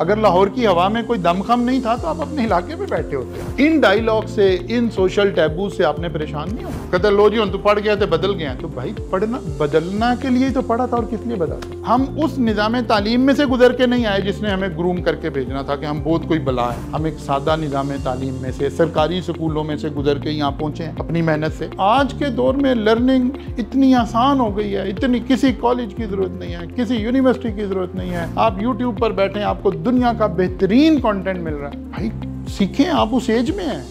अगर लाहौर की हवा में कोई दमखम नहीं था तो आप अपने इलाके में बैठे होते इन डायलॉग से इन सोशल टैबू से आपने परेशान नहीं हो कहते लो जी तो पढ़ गया तो बदल गया तो भाई पढ़ना बदलना के लिए तो पढ़ा था और किस लिए बदला हम उस निज़ाम तालीम में से गुजर के नहीं आए जिसने हमें ग्रूम करके भेजना था कि हम बहुत कोई बला है हम एक सादा निज़ाम तालीम में से सरकारी स्कूलों में से गुजर के यहाँ पहुँचे अपनी मेहनत से आज के दौर में लर्निंग इतनी आसान हो गई है इतनी किसी कॉलेज की ज़रूरत नहीं है किसी यूनिवर्सिटी की ज़रूरत नहीं है आप यूट्यूब पर बैठे आपको दुनिया का बेहतरीन कंटेंट मिल रहा है भाई सीखें आप उस एज में हैं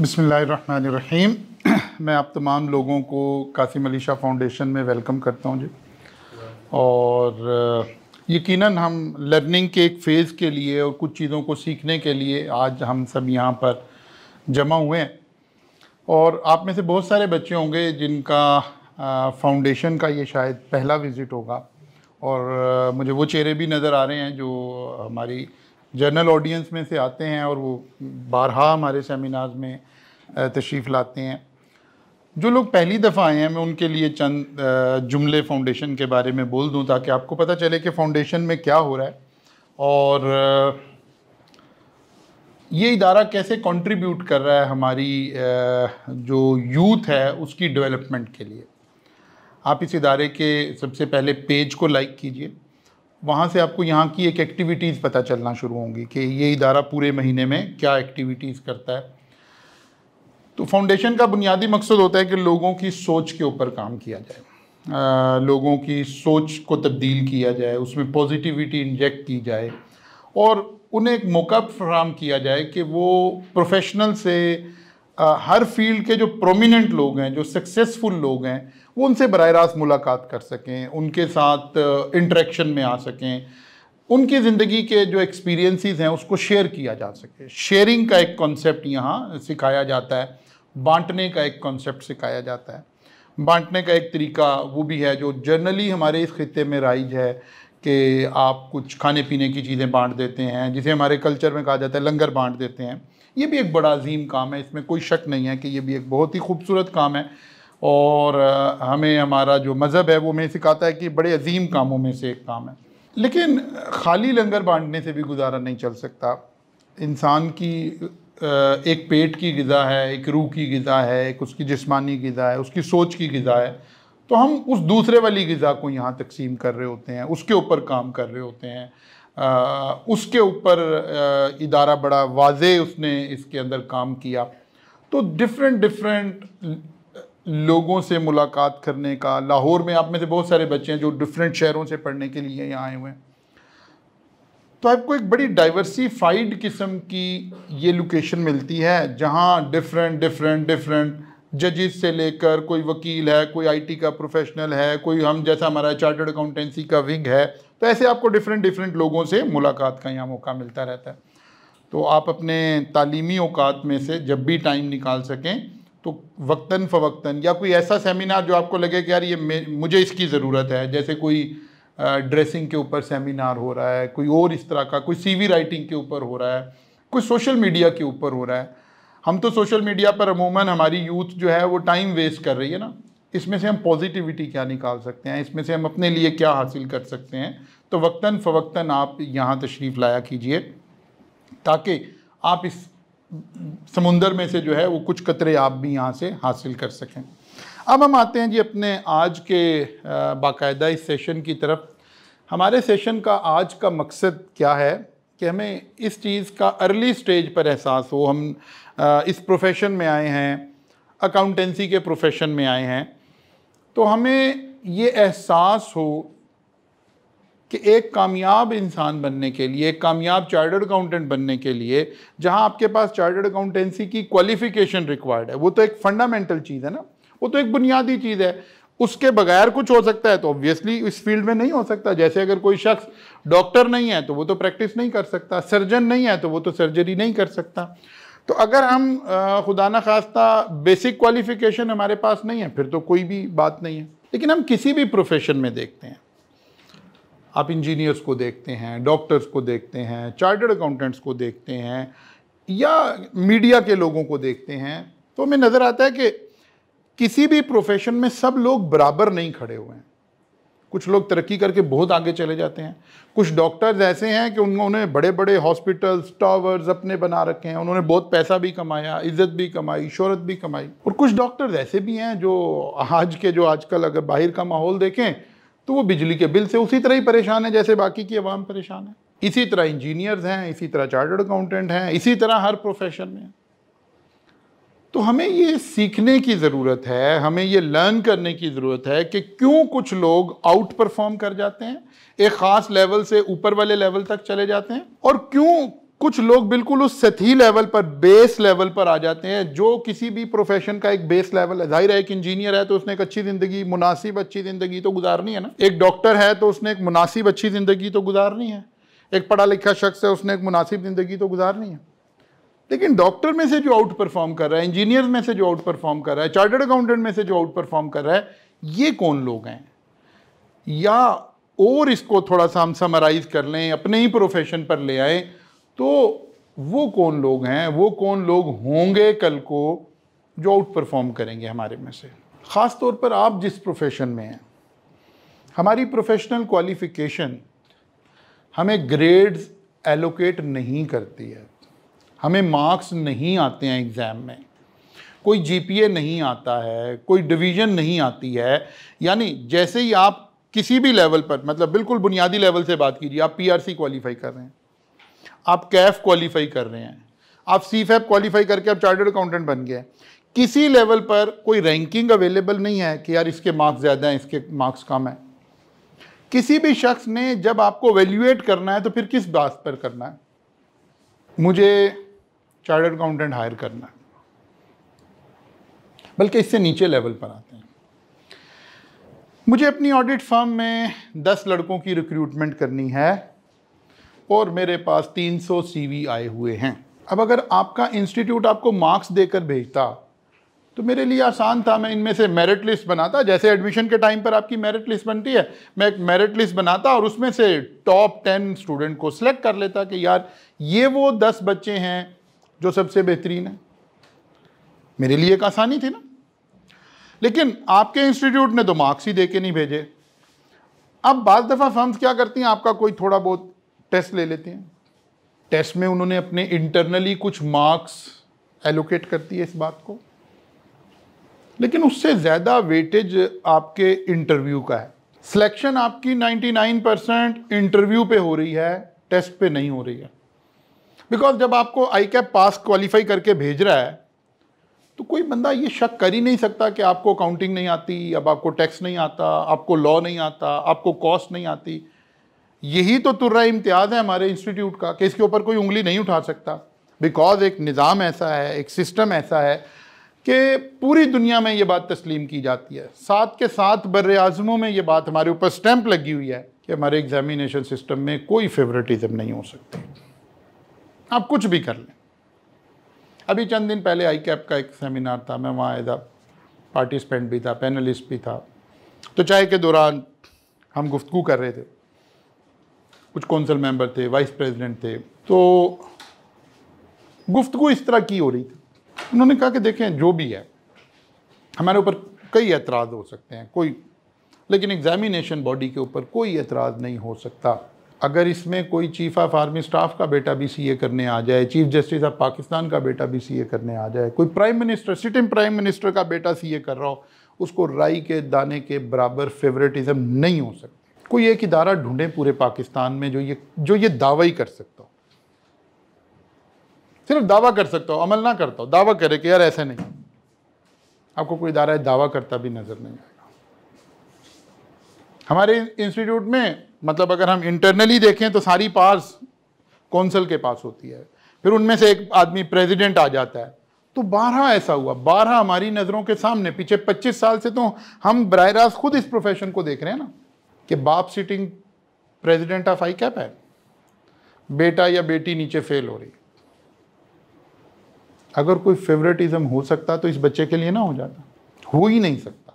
बिसमीम मैं आप तमाम लोगों को कासिम अली शाह फाउंडेशन में वेलकम करता हूं जी और यकीनन हम लर्निंग के एक फ़ेज़ के लिए और कुछ चीज़ों को सीखने के लिए आज हम सब यहाँ पर जमा हुए हैं और आप में से बहुत सारे बच्चे होंगे जिनका फाउंडेशन का ये शायद पहला विज़िट होगा और मुझे वो चेहरे भी नज़र आ रहे हैं जो हमारी जनरल ऑडियंस में से आते हैं और वो बारहा हमारे सेमिनार्स में तशरीफ़ लाते हैं जो लोग पहली दफ़ा आए हैं मैं उनके लिए चंद जुमले फाउंडेशन के बारे में बोल दूं ताकि आपको पता चले कि फाउंडेशन में क्या हो रहा है और ये इदारा कैसे कंट्रीब्यूट कर रहा है हमारी जो यूथ है उसकी डेवलपमेंट के लिए आप इस इदारे के सबसे पहले पेज को लाइक कीजिए वहाँ से आपको यहाँ की एक एक्टिविटीज़ पता चलना शुरू होंगी कि ये इदारा पूरे महीने में क्या एक्टिविटीज़ करता है तो फाउंडेशन का बुनियादी मकसद होता है कि लोगों की सोच के ऊपर काम किया जाए आ, लोगों की सोच को तब्दील किया जाए उसमें पॉजिटिविटी इंजेक्ट की जाए और उन्हें एक मौका फ्राहम किया जाए कि वो प्रोफेशनल से आ, हर फील्ड के जो प्रोमिनेंट लोग हैं जो सक्सेसफुल लोग हैं वो उनसे बर रास्त मुलाकात कर सकें उनके साथ इंट्रैक्शन में आ सकें उनकी ज़िंदगी के जो एक्सपीरियंसेस हैं उसको शेयर किया जा सके शेयरिंग का एक कॉन्सेप्ट यहाँ सिखाया जाता है बांटने का एक कॉन्सेप्ट सिखाया जाता है बांटने का एक तरीका वो भी है जो जनरली हमारे इस खत्े में राइज है कि आप कुछ खाने पीने की चीज़ें बांट देते हैं जिसे हमारे कल्चर में कहा जाता है लंगर बांट देते हैं ये भी एक बड़ा अजीम काम है इसमें कोई शक नहीं है कि ये भी एक बहुत ही खूबसूरत काम है और हमें हमारा जो मज़हब है वो हमें सिखाता है कि बड़े अजीम कामों में से एक काम है लेकिन खाली लंगर बांटने से भी गुजारा नहीं चल सकता इंसान की एक पेट की गज़ा है एक रूह की गज़ा है एक उसकी जिस्मानी गज़ा है उसकी सोच की गज़ा है तो हम उस दूसरे वाली गज़ा को यहाँ तकसीम कर रहे होते हैं उसके ऊपर काम कर रहे होते हैं आ, उसके ऊपर इदारा बड़ा वाज उसने इसके अंदर काम किया तो डिफरेंट डिफरेंट लोगों से मुलाकात करने का लाहौर में आप में से बहुत सारे बच्चे हैं जो डिफरेंट शहरों से पढ़ने के लिए यहाँ आए हुए हैं तो आपको एक बड़ी डाइवर्सीफाइड किस्म की ये लोकेशन मिलती है जहाँ डिफरेंट डिफरेंट डिफरेंट जजेस से लेकर कोई वकील है कोई आईटी का प्रोफेशनल है कोई हम जैसा हमारा चार्टर्ड अकाउंटेंसी का विंग है तो ऐसे आपको डिफरेंट डिफरेंट लोगों से मुलाकात का यहाँ मौका मिलता रहता है तो आप अपने तालीमी अवकात में से जब भी टाइम निकाल सकें तो वक्ता फवक्तन या कोई ऐसा सेमिनार जो आपको लगे कि यार ये मुझे इसकी ज़रूरत है जैसे कोई ड्रेसिंग के ऊपर सेमिनार हो रहा है कोई और इस तरह का कोई सीवी राइटिंग के ऊपर हो रहा है कोई सोशल मीडिया के ऊपर हो रहा है हम तो सोशल मीडिया पर अमूमन हमारी यूथ जो है वो टाइम वेस्ट कर रही है ना इसमें से हम पॉजिटिविटी क्या निकाल सकते हैं इसमें से हम अपने लिए क्या हासिल कर सकते हैं तो वक्ता फ़वक्ता आप यहाँ तशरीफ़ लाया कीजिए ताकि आप इस समुंदर में से जो है वो कुछ कतरे आप भी यहाँ से हासिल कर सकें अब हम आते हैं जी अपने आज के बाकायदा इस सेशन की तरफ हमारे सेशन का आज का मकसद क्या है कि हमें इस चीज़ का अर्ली स्टेज पर एहसास हो हम इस प्रोफेशन में आए हैं अकाउंटेंसी के प्रोफेशन में आए हैं तो हमें ये एहसास हो कि एक कामयाब इंसान बनने के लिए एक कामयाब चार्टर्ड अकाउंटेंट बनने के लिए जहां आपके पास चार्टर्ड अकाउंटेंसी की क्वालिफिकेशन रिक्वायर्ड है वो तो एक फंडामेंटल चीज़ है ना वो तो एक बुनियादी चीज़ है उसके बगैर कुछ हो सकता है तो ऑब्वियसली इस फील्ड में नहीं हो सकता जैसे अगर कोई शख्स डॉक्टर नहीं है तो वो तो प्रैक्टिस नहीं कर सकता सर्जन नहीं है तो वो तो सर्जरी नहीं कर सकता तो अगर हम खुदा न खास्ता बेसिक क्वालिफिकेशन हमारे पास नहीं है फिर तो कोई भी बात नहीं है लेकिन हम किसी भी प्रोफेशन में देखते हैं आप इंजीनियर्स को देखते हैं डॉक्टर्स को देखते हैं चार्टर्ड अकाउंटेंट्स को देखते हैं या मीडिया के लोगों को देखते हैं तो हमें नज़र आता है कि किसी भी प्रोफेशन में सब लोग बराबर नहीं खड़े हुए हैं कुछ लोग तरक्की करके बहुत आगे चले जाते हैं कुछ डॉक्टर्स ऐसे हैं कि उन्होंने बड़े बड़े हॉस्पिटल्स टावर्स अपने बना रखे हैं उन्होंने बहुत पैसा भी कमाया इज्जत भी कमाई शोहरत भी कमाई और कुछ डॉक्टर्स ऐसे भी हैं जो आज के जो आजकल अगर बाहर का माहौल देखें तो वो बिजली के बिल से उसी तरह ही परेशान है जैसे बाकी की आवाम परेशान है इसी तरह इंजीनियर्स हैं इसी तरह चार्टर्ड अकाउंटेंट हैं इसी तरह हर प्रोफेशन में तो हमें ये सीखने की ज़रूरत है हमें ये लर्न करने की ज़रूरत है कि क्यों कुछ लोग आउट परफॉर्म कर जाते हैं एक ख़ास लेवल से ऊपर वाले लेवल तक चले जाते हैं और क्यों कुछ लोग बिल्कुल उस सतही लेवल पर बेस लेवल पर आ जाते हैं जो किसी भी प्रोफेशन का एक बेस लेवल है जाहिर है एक इंजीनियर है तो उसने एक अच्छी ज़िंदगी मुनासिब अच्छी ज़िंदगी तो गुजारनी है ना एक डॉक्टर है तो उसने एक मुनासिब अच्छी ज़िंदगी तो गुजारनी है एक पढ़ा लिखा शख्स है उसने एक मुनासिब ज़िंदगी तो गुजारनी है लेकिन डॉक्टर में से जो आउट परफॉर्म कर रहा है इंजीनियर में से जो आउट परफॉर्म कर रहा है चार्टर्ड अकाउंटेंट में से जो आउट परफॉर्म कर रहा है ये कौन लोग हैं या और इसको थोड़ा सा हम समराइज़ कर लें अपने ही प्रोफेशन पर ले आए तो वो कौन लोग हैं वो कौन लोग होंगे कल को जो आउट परफॉर्म करेंगे हमारे में से ख़ास तौर पर आप जिस प्रोफेशन में हैं हमारी प्रोफेशनल क्वालिफ़िकेशन हमें ग्रेड्स एलोकेट नहीं करती है हमें मार्क्स नहीं आते हैं एग्ज़ाम में कोई जीपीए नहीं आता है कोई डिवीज़न नहीं आती है यानी जैसे ही आप किसी भी लेवल पर मतलब बिल्कुल बुनियादी लेवल से बात कीजिए आप पीआरसी क्वालिफाई कर रहे हैं आप कैफ क्वालिफाई कर रहे हैं आप सी फैप क्वालिफाई करके आप चार्टर्ड अकाउंटेंट बन गए किसी लेवल पर कोई रैंकिंग अवेलेबल नहीं है कि यार इसके मार्क्स ज़्यादा हैं इसके मार्क्स कम हैं किसी भी शख्स ने जब आपको वैल्यूएट करना है तो फिर किस बात पर करना है मुझे चार्टर्ड अकाउंटेंट हायर करना है बल्कि इससे नीचे लेवल पर आते हैं मुझे अपनी ऑडिट फर्म में 10 लड़कों की रिक्रूटमेंट करनी है और मेरे पास 300 सीवी आए हुए हैं अब अगर आपका इंस्टीट्यूट आपको मार्क्स देकर भेजता तो मेरे लिए आसान था मैं इनमें से मेरिट लिस्ट बनाता जैसे एडमिशन के टाइम पर आपकी मेरिट लिस्ट बनती है मैं एक मेरिट लिस्ट बनाता और उसमें से टॉप टेन स्टूडेंट को सिलेक्ट कर लेता कि यार ये वो दस बच्चे हैं जो सबसे बेहतरीन है मेरे लिए एक आसानी थी ना लेकिन आपके इंस्टीट्यूट ने तो मार्क्स ही दे के नहीं भेजे अब बाज़ दफ़ा फर्म्स क्या करती हैं आपका कोई थोड़ा बहुत टेस्ट ले लेते हैं टेस्ट में उन्होंने अपने इंटरनली कुछ मार्क्स एलोकेट करती है इस बात को लेकिन उससे ज़्यादा वेटेज आपके इंटरव्यू का है सिलेक्शन आपकी 99 परसेंट इंटरव्यू पे हो रही है टेस्ट पे नहीं हो रही है बिकॉज जब आपको आई कैप पास क्वालिफाई करके भेज रहा है तो कोई बंदा ये शक कर ही नहीं सकता कि आपको अकाउंटिंग नहीं आती अब आपको टैक्स नहीं आता आपको लॉ नहीं आता आपको कॉस्ट नहीं आती यही तो तुर्रा इम्तियाज़ है हमारे इंस्टीट्यूट का कि इसके ऊपर कोई उंगली नहीं उठा सकता बिकॉज एक निज़ाम ऐसा है एक सिस्टम ऐसा है कि पूरी दुनिया में ये बात तस्लीम की जाती है साथ के साथ बर आज़मों में ये बात हमारे ऊपर स्टैंप लगी हुई है कि हमारे एग्ज़ामिनेशन सिस्टम में कोई फेवरेटिज़म नहीं हो सकती आप कुछ भी कर लें अभी चंद दिन पहले आई कैप का एक सेमिनार था मैं वहाँ आया था पार्टिसिपेंट भी था पैनलिस्ट भी था तो चाय के दौरान हम गुफ्तु कर रहे थे कुछ कौंसल मेंबर थे वाइस प्रेसिडेंट थे तो गुफ्तु इस तरह की हो रही थी उन्होंने कहा कि देखें जो भी है हमारे ऊपर कई एतराज़ हो सकते हैं कोई लेकिन एग्जामिनेशन बॉडी के ऊपर कोई एतराज़ नहीं हो सकता अगर इसमें कोई चीफ ऑफ आर्मी स्टाफ का बेटा भी सीए करने आ जाए चीफ जस्टिस ऑफ पाकिस्तान का बेटा भी सीए करने आ जाए कोई prime minister sitting prime minister का बेटा सीए कर रहा हो उसको राई के दाने के बराबर फेवरेटिज्म नहीं हो सकता कोई एक इदारा ढूंढे पूरे पाकिस्तान में जो ये जो ये दावा ही कर सकता हो सिर्फ दावा कर सकता हो अमल ना करता हो दावा करे कि यार ऐसे नहीं आपको कोई इदारा दावा करता भी नज़र नहीं आएगा हमारे इंस्टीट्यूट में मतलब अगर हम इंटरनली देखें तो सारी पास कौंसल के पास होती है फिर उनमें से एक आदमी प्रेसिडेंट आ जाता है तो बारह ऐसा हुआ बारह हमारी नज़रों के सामने पीछे पच्चीस साल से तो हम बर रास्त खुद इस प्रोफेशन को देख रहे हैं ना कि बाप sitting president of ICAP है बेटा या बेटी नीचे फेल हो रही अगर कोई फेवरेटिज्म हो सकता तो इस बच्चे के लिए ना हो जाता हो ही नहीं सकता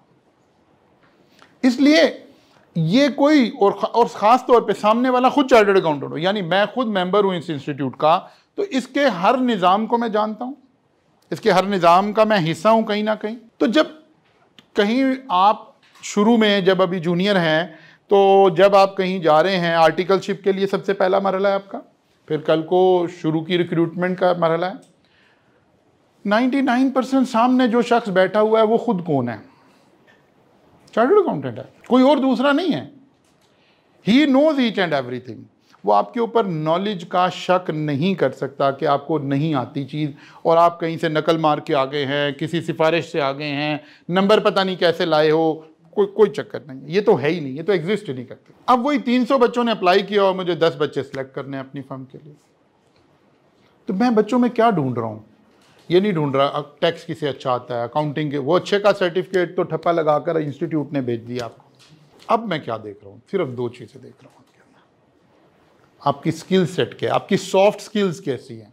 इसलिए ये कोई और और ख़ास तौर पे सामने वाला खुद चार्टर्ड अकाउंटेंट हो यानी मैं खुद मेंबर हूं इस इंस्टीट्यूट का तो इसके हर निज़ाम को मैं जानता हूं इसके हर निज़ाम का मैं हिस्सा हूं कहीं ना कहीं तो जब कहीं आप शुरू में जब अभी जूनियर हैं तो जब आप कहीं जा रहे हैं आर्टिकलशिप के लिए सबसे पहला मरला है आपका फिर कल को शुरू की रिक्रूटमेंट का मरला है 99 परसेंट सामने जो शख्स बैठा हुआ है वो खुद कौन है चार्टर्ड अकाउंटेंट है कोई और दूसरा नहीं है ही नोज ईच एंड एवरीथिंग वो आपके ऊपर नॉलेज का शक नहीं कर सकता कि आपको नहीं आती चीज़ और आप कहीं से नकल मार के आ गए हैं किसी सिफारिश से आ गए हैं नंबर पता नहीं कैसे लाए हो कोई कोई चक्कर नहीं है ये तो है ही नहीं ये तो एग्जिस्ट ही नहीं करती अब वही 300 बच्चों ने अप्लाई किया और मुझे 10 बच्चे सेलेक्ट करने हैं अपनी फर्म के लिए तो मैं बच्चों में क्या ढूंढ रहा हूँ ये नहीं ढूंढ रहा टैक्स किसे अच्छा आता है अकाउंटिंग के वो अच्छे का सर्टिफिकेट तो ठप्पा लगाकर इंस्टीट्यूट ने भेज दिया आपको अब मैं क्या देख रहा हूँ सिर्फ दो चीज़ें देख रहा हूँ आपकी स्किल सेट क्या है आपकी सॉफ्ट स्किल्स कैसी हैं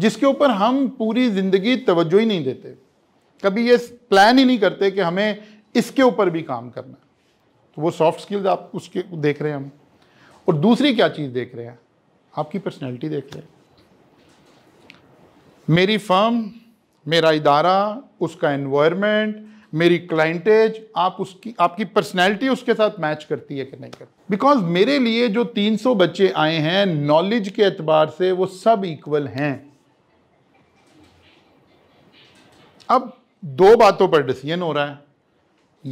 जिसके ऊपर हम पूरी ज़िंदगी तवज्जो ही नहीं देते कभी ये प्लान ही नहीं करते कि हमें इसके ऊपर भी काम करना तो वो सॉफ्ट स्किल्स आप उसके देख रहे हैं हम और दूसरी क्या चीज़ देख रहे हैं आपकी पर्सनैलिटी देख रहे हैं मेरी फर्म मेरा इदारा उसका एनवायरनमेंट मेरी क्लाइंटेज आप उसकी आपकी पर्सनैलिटी उसके साथ मैच करती है कि नहीं करती बिकॉज मेरे लिए जो 300 बच्चे आए हैं नॉलेज के एतबार से वो सब इक्वल हैं अब दो बातों पर डिसीजन हो रहा है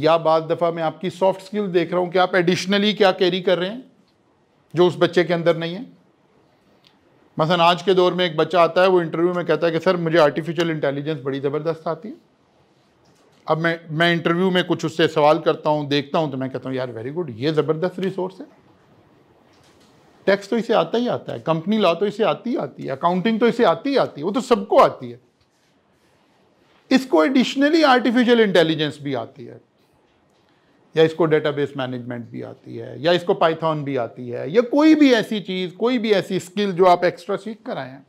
या बाद दफ़ा मैं आपकी सॉफ्ट स्किल देख रहा हूँ कि आप एडिशनली क्या कैरी कर रहे हैं जो उस बच्चे के अंदर नहीं है मसलन आज के दौर में एक बच्चा आता है वो इंटरव्यू में कहता है कि सर मुझे आर्टिफिशियल इंटेलिजेंस बड़ी ज़बरदस्त आती है अब मैं मैं इंटरव्यू में कुछ उससे सवाल करता हूँ देखता हूँ तो मैं कहता हूँ यार वेरी गुड ये ज़बरदस्त रिसोर्स है टैक्स तो इसे आता ही आता है कंपनी लॉ तो इसे आती ही आती है अकाउंटिंग तो इसे आती ही आती है वो तो सबको आती है इसको एडिशनली आर्टिफिशियल इंटेलिजेंस भी आती है या इसको डेटाबेस मैनेजमेंट भी आती है या इसको पाइथन भी आती है या कोई भी ऐसी चीज़ कोई भी ऐसी स्किल जो आप एक्स्ट्रा सीख कर आए हैं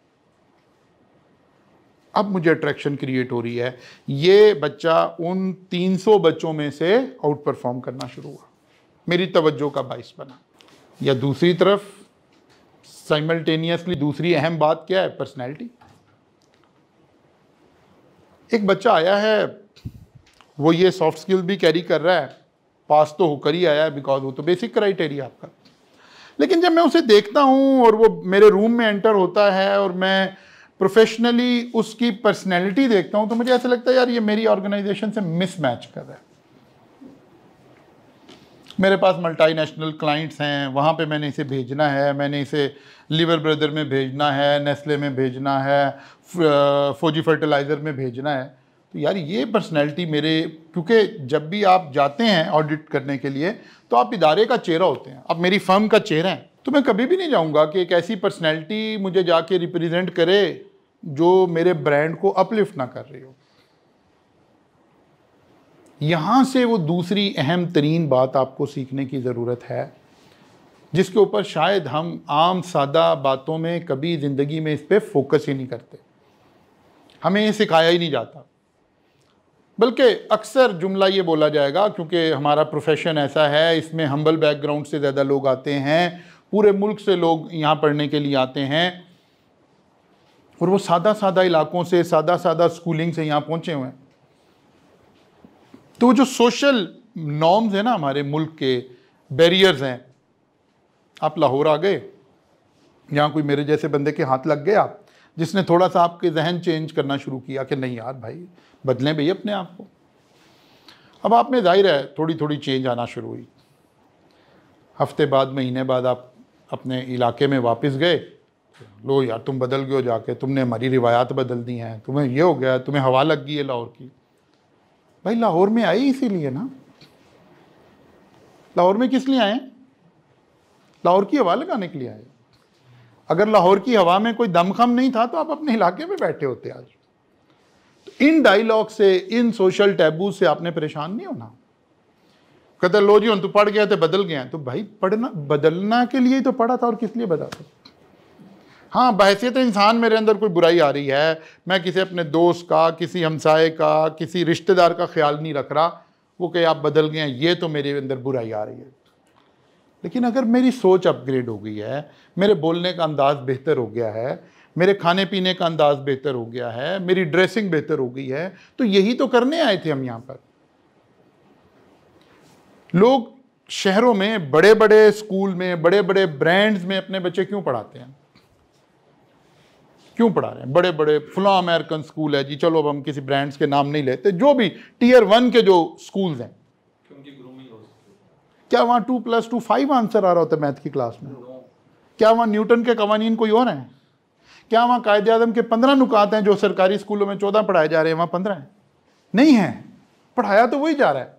अब मुझे अट्रैक्शन क्रिएट हो रही है ये बच्चा उन 300 बच्चों में से आउट परफॉर्म करना शुरू हुआ मेरी तवज्जो का बाइस बना या दूसरी तरफ साइमल्टेनियसली दूसरी अहम बात क्या है पर्सनैलिटी एक बच्चा आया है वो ये सॉफ्ट स्किल भी कैरी कर रहा है पास तो होकर ही आया है बिकॉज वो तो बेसिक क्राइटेरिया आपका लेकिन जब मैं उसे देखता हूँ और वो मेरे रूम में एंटर होता है और मैं प्रोफेशनली उसकी पर्सनैलिटी देखता हूँ तो मुझे ऐसा लगता है यार ये मेरी ऑर्गेनाइजेशन से मिसमैच कर रहा है मेरे पास मल्टीनेशनल क्लाइंट्स हैं वहाँ पे मैंने इसे भेजना है मैंने इसे लिवर ब्रदर में भेजना है नेस्ले में भेजना है फौजी फर्टिलाइज़र में भेजना है तो यार ये पर्सनैलिटी मेरे क्योंकि जब भी आप जाते हैं ऑडिट करने के लिए तो आप इदारे का चेहरा होते हैं आप मेरी फर्म का चेहरा है तो मैं कभी भी नहीं जाऊँगा कि एक ऐसी पर्सनैलिटी मुझे जाके रिप्रेजेंट करे जो मेरे ब्रांड को अपलिफ्ट ना कर रही हो यहाँ से वो दूसरी अहम तरीन बात आपको सीखने की ज़रूरत है जिसके ऊपर शायद हम आम सादा बातों में कभी ज़िंदगी में इस पर फोकस ही नहीं करते हमें ये सिखाया ही नहीं जाता बल्कि अक्सर जुमला ये बोला जाएगा क्योंकि हमारा प्रोफेशन ऐसा है इसमें हम्बल बैकग्राउंड से ज़्यादा लोग आते हैं पूरे मुल्क से लोग यहाँ पढ़ने के लिए आते हैं और वो सादा सादा इलाकों से सादा सादा स्कूलिंग से यहाँ पहुँचे हुए हैं तो जो सोशल नॉर्म्स हैं ना हमारे मुल्क के बैरियर्स हैं आप लाहौर आ गए यहाँ कोई मेरे जैसे बंदे के हाथ लग गए आप जिसने थोड़ा सा आपके जहन चेंज करना शुरू किया कि नहीं यार भाई बदलें भाई अपने आप को अब आप में जाहिर है थोड़ी थोड़ी चेंज आना शुरू हुई हफ्ते बाद महीने बाद आप अपने इलाके में वापस गए लो यार तुम बदल गए हो जाके तुमने हमारी रिवायात बदल दी हैं तुम्हें ये हो गया तुम्हें हवा लग गई है लाहौर की भाई लाहौर में आई इसीलिए ना लाहौर में किस लिए आए लाहौर की हवा लगाने के लिए आए अगर लाहौर की हवा में कोई दमखम नहीं था तो आप अपने इलाके में बैठे होते आज इन डायलॉग से इन सोशल टैबू से आपने परेशान नहीं होना कहते लो जी हम तो पढ़ गया तो बदल गया तो भाई पढ़ना बदलना के लिए ही तो पढ़ा था और किस लिए बदला था हाँ बहसीत इंसान मेरे अंदर कोई बुराई आ रही है मैं किसी अपने दोस्त का किसी हमसाए का किसी रिश्तेदार का ख्याल नहीं रख रहा वो कहे आप बदल गए हैं ये तो मेरे अंदर बुराई आ रही है लेकिन अगर मेरी सोच अपग्रेड हो गई है मेरे बोलने का अंदाज़ बेहतर हो गया है मेरे खाने पीने का अंदाज बेहतर हो गया है मेरी ड्रेसिंग बेहतर हो गई है तो यही तो करने आए थे हम यहाँ पर लोग शहरों में बड़े बड़े स्कूल में बड़े बड़े ब्रांड्स में अपने बच्चे क्यों पढ़ाते हैं क्यों पढ़ा रहे हैं बड़े बड़े फुला अमेरिकन स्कूल है जी चलो अब हम किसी ब्रांड्स के नाम नहीं लेते जो भी टीयर वन के जो स्कूल्स हैं क्या वहाँ two plus two five answer आ रहा होता है मैथ की क्लास में क्या वहाँ न्यूटन के कवानीन कोई और हैं क्या वहाँ कायद आजम के पंद्रह नुकात हैं जो सरकारी स्कूलों में चौदह पढ़ाए जा रहे हैं वहाँ पंद्रह हैं नहीं है पढ़ाया तो वही जा रहा है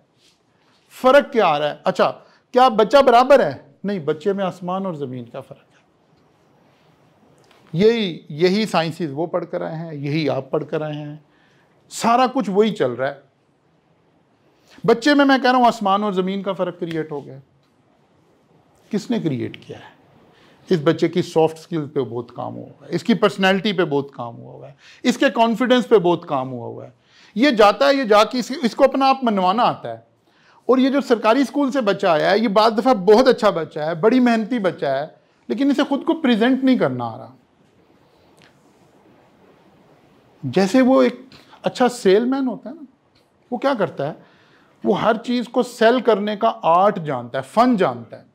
फ़र्क क्या आ रहा है अच्छा क्या बच्चा बराबर है नहीं बच्चे में आसमान और ज़मीन का फ़र्क है यही यही साइंसिस वो पढ़ कर आए हैं यही आप पढ़ कर आए हैं सारा कुछ वही चल रहा है बच्चे में मैं कह रहा हूँ आसमान और ज़मीन का फ़र्क क्रिएट हो गया किसने क्रिएट किया है इस बच्चे की सॉफ्ट स्किल पे बहुत काम हुआ हुआ है इसकी पर्सनैलिटी पे बहुत काम हुआ हुआ है इसके कॉन्फिडेंस पे बहुत काम हुआ हुआ है ये जाता है ये जाके इसको अपना आप मनवाना आता है और ये जो सरकारी स्कूल से बच्चा आया है ये बार दफ़ा बहुत अच्छा बच्चा है बड़ी मेहनती बच्चा है लेकिन इसे खुद को प्रेजेंट नहीं करना आ रहा जैसे वो एक अच्छा सेलमैन होता है ना वो क्या करता है वो हर चीज़ को सेल करने का आर्ट जानता है फन जानता है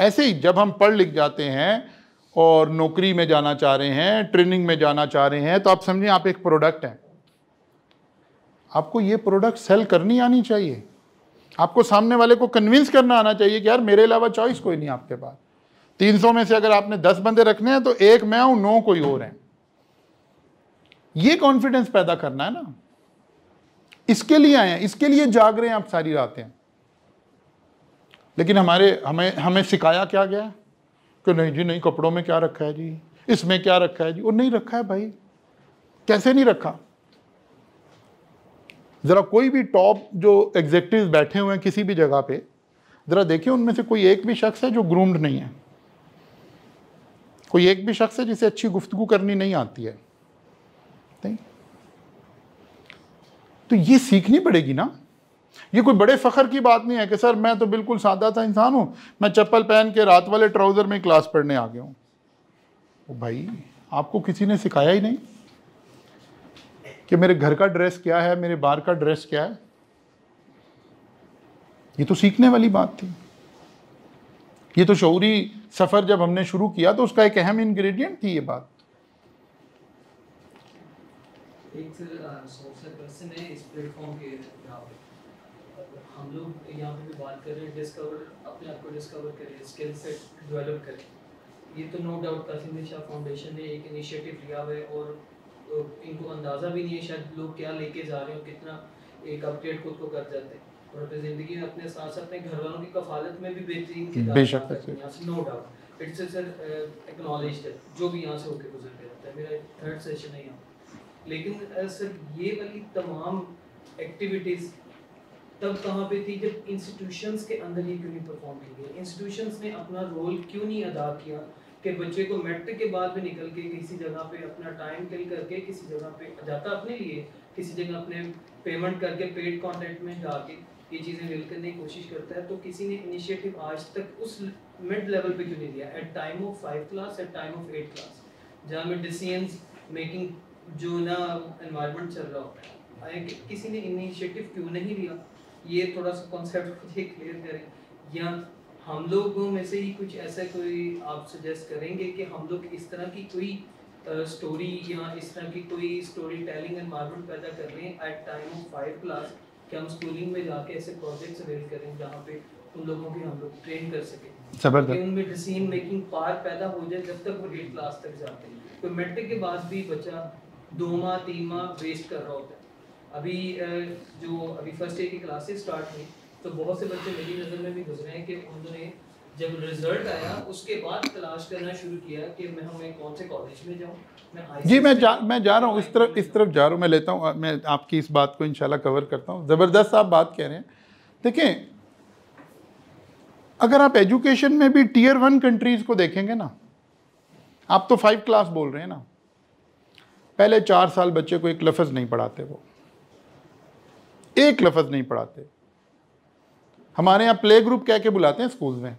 ऐसे ही जब हम पढ़ लिख जाते हैं और नौकरी में जाना चाह रहे हैं ट्रेनिंग में जाना चाह रहे हैं तो आप समझें आप एक प्रोडक्ट हैं आपको ये प्रोडक्ट सेल करनी आनी चाहिए आपको सामने वाले को कन्विंस करना आना चाहिए कि यार मेरे अलावा चॉइस कोई नहीं आपके पास तीन सौ में से अगर आपने दस बंदे रखने हैं तो एक मैं हूं नौ कोई और है ये कॉन्फिडेंस पैदा करना है ना इसके लिए आए हैं इसके लिए जाग रहे हैं आप सारी रातें लेकिन हमारे हमें हमें सिखाया क्या गया कि नहीं जी नहीं कपड़ों में क्या रखा है जी इसमें क्या रखा है जी वो नहीं रखा है भाई कैसे नहीं रखा ज़रा कोई भी टॉप जो एग्जेक्टिव बैठे हुए हैं किसी भी जगह पे ज़रा देखिए उनमें से कोई एक भी शख्स है जो ग्रूम्ड नहीं है कोई एक भी शख्स है जिसे अच्छी गुफ्तगु करनी नहीं आती है नहीं तो ये सीखनी पड़ेगी ना ये कोई बड़े फ़ख्र की बात नहीं है कि सर मैं तो बिल्कुल सादा था इंसान हूँ मैं चप्पल पहन के रात वाले ट्राउज़र में क्लास पढ़ने आ गया हूँ भाई आपको किसी ने सिखाया ही नहीं कि मेरे घर का ड्रेस क्या है मेरे बार का ड्रेस क्या है ये तो सीखने वाली बात थी ये तो शौरी सफ़र जब हमने शुरू किया तो उसका एक अहम इंग्रेडिएंट थी ये बात एक सर, हम लोग यहाँ पे भी बात कर रहे हैं डिस्कवर अपने आप को डिस्कवर करें स्किल सेट डेवलप करें ये तो no doubt Qasim Shah foundation ने एक इनिशिएटिव लिया हुआ है और तो इनको अंदाज़ा भी नहीं है शायद लोग क्या लेके जा रहे हैं कितना एक अपडेट खुद को कर जाते हैं और अपनी ज़िंदगी में अपने साथ साथ अपने घर वालों की कफालत में भी बेहतरीन यहाँ से no doubt it's sir acknowledge जो भी यहाँ से होकर गुजर के जाता है मेरा थर्ड सेशन है यहाँ लेकिन सर uh, ये वाली तमाम एक्टिविटीज़ तब कहाँ पे थी जब इंस्टीट्यूशंस के अंदर ये क्यों नहीं परफॉर्म की गई इंस्टीट्यूशंस ने अपना रोल क्यों नहीं अदा किया कि बच्चे को मैट्रिक के बाद में निकल के किसी जगह पे अपना टाइम किल करके किसी जगह पे जाता अपने लिए किसी जगह अपने पेमेंट करके पेड कॉन्टेंट में जाके ये चीज़ें मिल करने की कोशिश करता है तो किसी ने इनिशिएटिव आज तक उस मिड लेवल पे क्यों नहीं दिया at time of five class at time of eight class जहाँ में डिसीजन मेकिंग जो ना एनवायरनमेंट चल रहा होता है किसी ने इनिशिएटिव क्यों नहीं लिया ये थोड़ा सा कॉन्सेप्ट मुझे क्लियर करें या हम लोगों में से ही कुछ ऐसा कोई आप सजेस्ट करेंगे कि हम लोग इस तरह की कोई स्टोरी uh, या इस तरह की कोई स्टोरी टेलिंग एंड एनवायरमेंट पैदा कर लें at time of five class कि हम स्कूलिंग में जाके ऐसे प्रोजेक्ट्स अवेल करें जहाँ पे उन लोगों की हम लोग ट्रेन कर सकें उनमें डिसीजन मेकिंग पार पैदा हो जाए जब तक वो एट क्लास तक जाते हैं तो मेट्रिक के बाद भी बच्चा दो माह तीन माह वेस्ट कर रहा होता है अभी जो अभी फर्स्ट ईयर की क्लासेस स्टार्ट हुई तो बहुत से बच्चे मेरी नज़र में भी गुजरे हैं कि उन्होंने जब रिजल्ट आया उसके बाद तलाश करना शुरू किया कि मैं हमें कौन से कॉलेज में जाऊँ जी मैं जा मैं जा रहा हूँ इस तरफ इस तरफ जा रहा हूँ मैं लेता हूँ मैं आपकी इस बात को इंशाल्लाह कवर करता हूँ ज़बरदस्त आप बात कह रहे हैं देखें अगर आप एजुकेशन में भी टीयर वन कंट्रीज़ को देखेंगे ना आप तो फाइव क्लास बोल रहे हैं ना पहले चार साल बच्चे को एक लफ्ज़ नहीं पढ़ाते वो एक लफ्ज़ नहीं पढ़ाते हमारे यहाँ प्ले ग्रुप कह के बुलाते हैं स्कूल में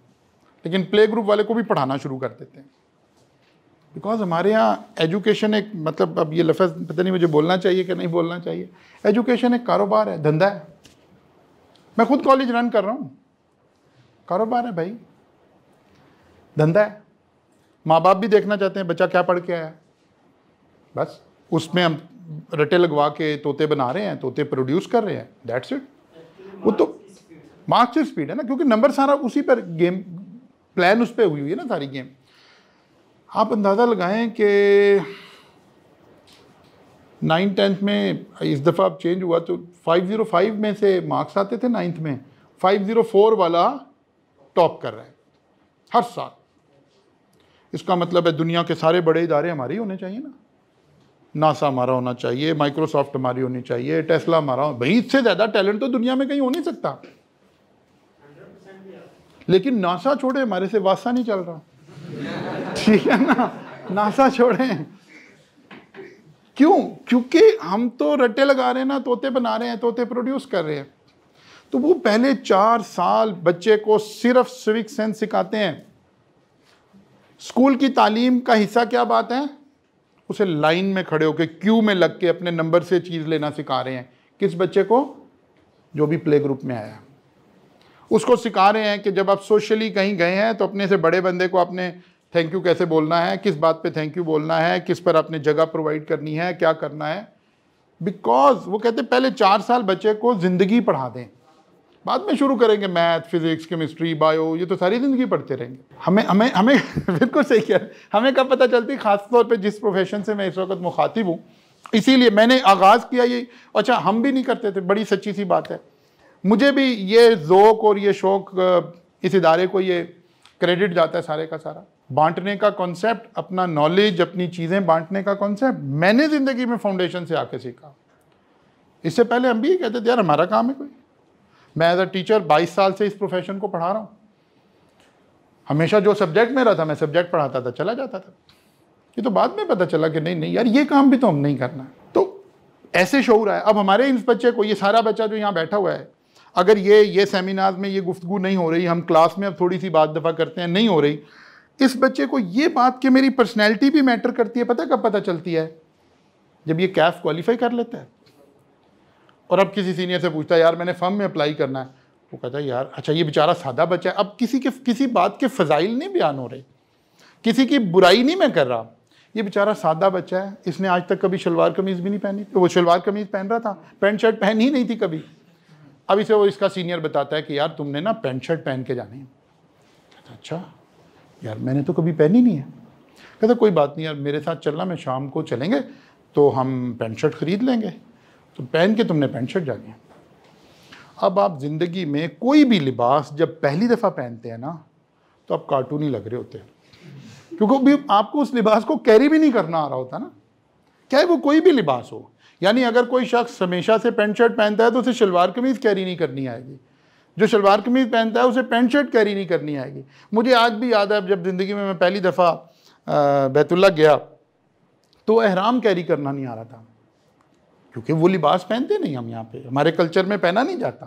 लेकिन प्ले ग्रुप वाले को भी पढ़ाना शुरू कर देते हैं बिकॉज हमारे यहाँ एजुकेशन एक मतलब अब ये लफ्ज़ पता नहीं मुझे बोलना चाहिए कि नहीं बोलना चाहिए एजुकेशन एक कारोबार है धंधा है मैं खुद कॉलेज रन कर रहा हूँ कारोबार है भाई धंधा है माँ बाप भी देखना चाहते हैं बच्चा क्या पढ़ के आया बस उसमें हम रटे लगवा के तोते बना रहे हैं तोते प्रोड्यूस कर रहे हैं दैट्स इट वो तो मार्क्स स्पीड है ना क्योंकि नंबर सारा उसी पर गेम प्लान उस पर हुई हुई है ना सारी गेम आप अंदाज़ा लगाएं कि नाइन टेंथ में इस दफ़ा अब चेंज हुआ तो फाइव जीरो फाइव में से मार्क्स आते थे नाइन्थ में फाइव जीरो फोर वाला टॉप कर रहा है हर साल इसका मतलब है दुनिया के सारे बड़े इदारे हमारे ही होने चाहिए ना नासा हमारा होना चाहिए माइक्रोसॉफ्ट हमारी होनी चाहिए टेस्ला हमारा भाई इससे ज़्यादा टैलेंट तो दुनिया में कहीं हो नहीं सकता लेकिन नासा छोड़े हमारे से वास्ता नहीं चल रहा ठीक है ना नासा छोड़े क्यों क्योंकि हम तो रट्टे लगा रहे हैं ना तोते बना रहे हैं तोते प्रोड्यूस कर रहे हैं तो वो पहले चार साल बच्चे को सिर्फ सिविक सेंस सिखाते हैं स्कूल की तालीम का हिस्सा क्या बात है उसे लाइन में खड़े होकर क्यू में लग के अपने नंबर से चीज़ लेना सिखा रहे हैं किस बच्चे को जो भी प्ले ग्रुप में आया उसको सिखा रहे हैं कि जब आप सोशली कहीं गए हैं तो अपने से बड़े बंदे को आपने थैंक यू कैसे बोलना है किस बात पे थैंक यू बोलना है किस पर आपने जगह प्रोवाइड करनी है क्या करना है बिकॉज वो कहते पहले चार साल बच्चे को ज़िंदगी पढ़ा दें बाद में शुरू करेंगे मैथ फिजिक्स केमिस्ट्री बायो ये तो सारी ज़िंदगी पढ़ते रहेंगे हमें हमें हमें बिल्कुल सही किया हमें कब पता चलती ख़ास तौर पर जिस प्रोफेशन से मैं इस वक्त मुखातिब हूँ इसीलिए मैंने आगाज़ किया ये अच्छा हम भी नहीं करते थे बड़ी सच्ची सी बात है मुझे भी ये ओक और ये शौक़ इस इदारे को ये क्रेडिट जाता है सारे का सारा बांटने का कॉन्सेप्ट अपना नॉलेज अपनी चीज़ें बांटने का कॉन्सेप्ट मैंने ज़िंदगी में फाउंडेशन से आके सीखा इससे पहले हम भी कहते थे यार हमारा काम है कोई मैं एज अ टीचर 22 साल से इस प्रोफेशन को पढ़ा रहा हूँ हमेशा जो सब्जेक्ट मेरा था मैं सब्जेक्ट पढ़ाता था चला जाता था ये तो बाद में पता चला कि नहीं नहीं यार ये काम भी तो हम नहीं करना तो ऐसे शोर आए अब हमारे इस बच्चे को ये सारा बच्चा जो यहाँ बैठा हुआ है अगर ये ये सेमिनार में ये गुफ्तु नहीं हो रही हम क्लास में अब थोड़ी सी बात दफ़ा करते हैं नहीं हो रही इस बच्चे को ये बात कि मेरी पर्सनैलिटी भी मैटर करती है पता कब पता चलती है जब ये कैफ क्वालिफाई कर लेता है और अब किसी सीनियर से पूछता है यार मैंने फर्म में अप्लाई करना है वो कहता है यार अच्छा ये बेचारा सादा बच्चा है अब किसी के किसी बात के फजाइल नहीं बयान हो रहे किसी की बुराई नहीं मैं कर रहा ये बेचारा सादा बच्चा है इसने आज तक कभी शलवार कमीज़ भी नहीं पहनी तो वो शलवार कमीज़ पहन रहा था पैंट शर्ट पहन ही नहीं थी कभी अब इसे वो इसका सीनियर बताता है कि यार तुमने ना पैंट शर्ट पहन के जाने कहता अच्छा यार मैंने तो कभी पहनी नहीं है कहता कोई बात नहीं यार मेरे साथ चलना मैं शाम को चलेंगे तो हम पैंट शर्ट ख़रीद लेंगे तो पहन के तुमने पैंट शर्ट जानी है अब आप ज़िंदगी में कोई भी लिबास जब पहली दफ़ा पहनते हैं ना तो आप कार्टून ही लग रहे होते हैं क्योंकि भी आपको उस लिबास को कैरी भी नहीं करना आ रहा होता ना क्या है वो कोई भी लिबास हो यानी अगर कोई शख्स हमेशा से पेंट शर्ट पहनता है तो उसे शलवार कमीज़ कैरी नहीं करनी आएगी जो शलवार कमीज़ पहनता है उसे पेंट शर्ट कैरी नहीं करनी आएगी मुझे आज भी याद है जब ज़िंदगी में मैं पहली दफ़ा बैतुल्ला गया तो अहराम कैरी करना नहीं आ रहा था क्योंकि वो लिबास पहनते नहीं हम यहाँ पे हमारे कल्चर में पहना नहीं जाता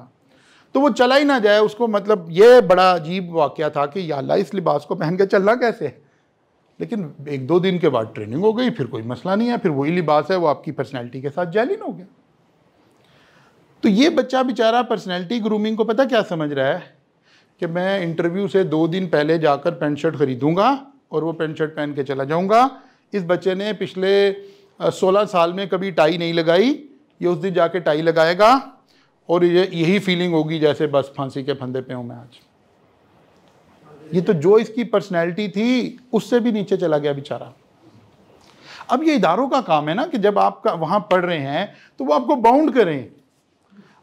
तो वो चला ही ना जाए उसको मतलब ये बड़ा अजीब वाक़ था कि याल्ला इस लिबास को पहन के चलना कैसे है लेकिन एक दो दिन के बाद ट्रेनिंग हो गई फिर कोई मसला नहीं है फिर वही लिबास है वो आपकी पर्सनैलिटी के साथ जैलिन हो गया तो ये बच्चा बेचारा पर्सनैलिटी ग्रूमिंग को पता क्या समझ रहा है कि मैं इंटरव्यू से दो दिन पहले जाकर पेंट शर्ट खरीदूंगा और वो पेंट शर्ट पहन के चला जाऊंगा इस बच्चे ने पिछले सोलह साल में कभी टाई नहीं लगाई ये उस दिन जाके टाई लगाएगा और ये यही फीलिंग होगी जैसे बस फांसी के फंदे पे हूँ मैं आज ये तो जो इसकी पर्सनैलिटी थी उससे भी नीचे चला गया बेचारा अब ये इदारों का काम है ना कि जब आप वहाँ पढ़ रहे हैं तो वो आपको बाउंड करें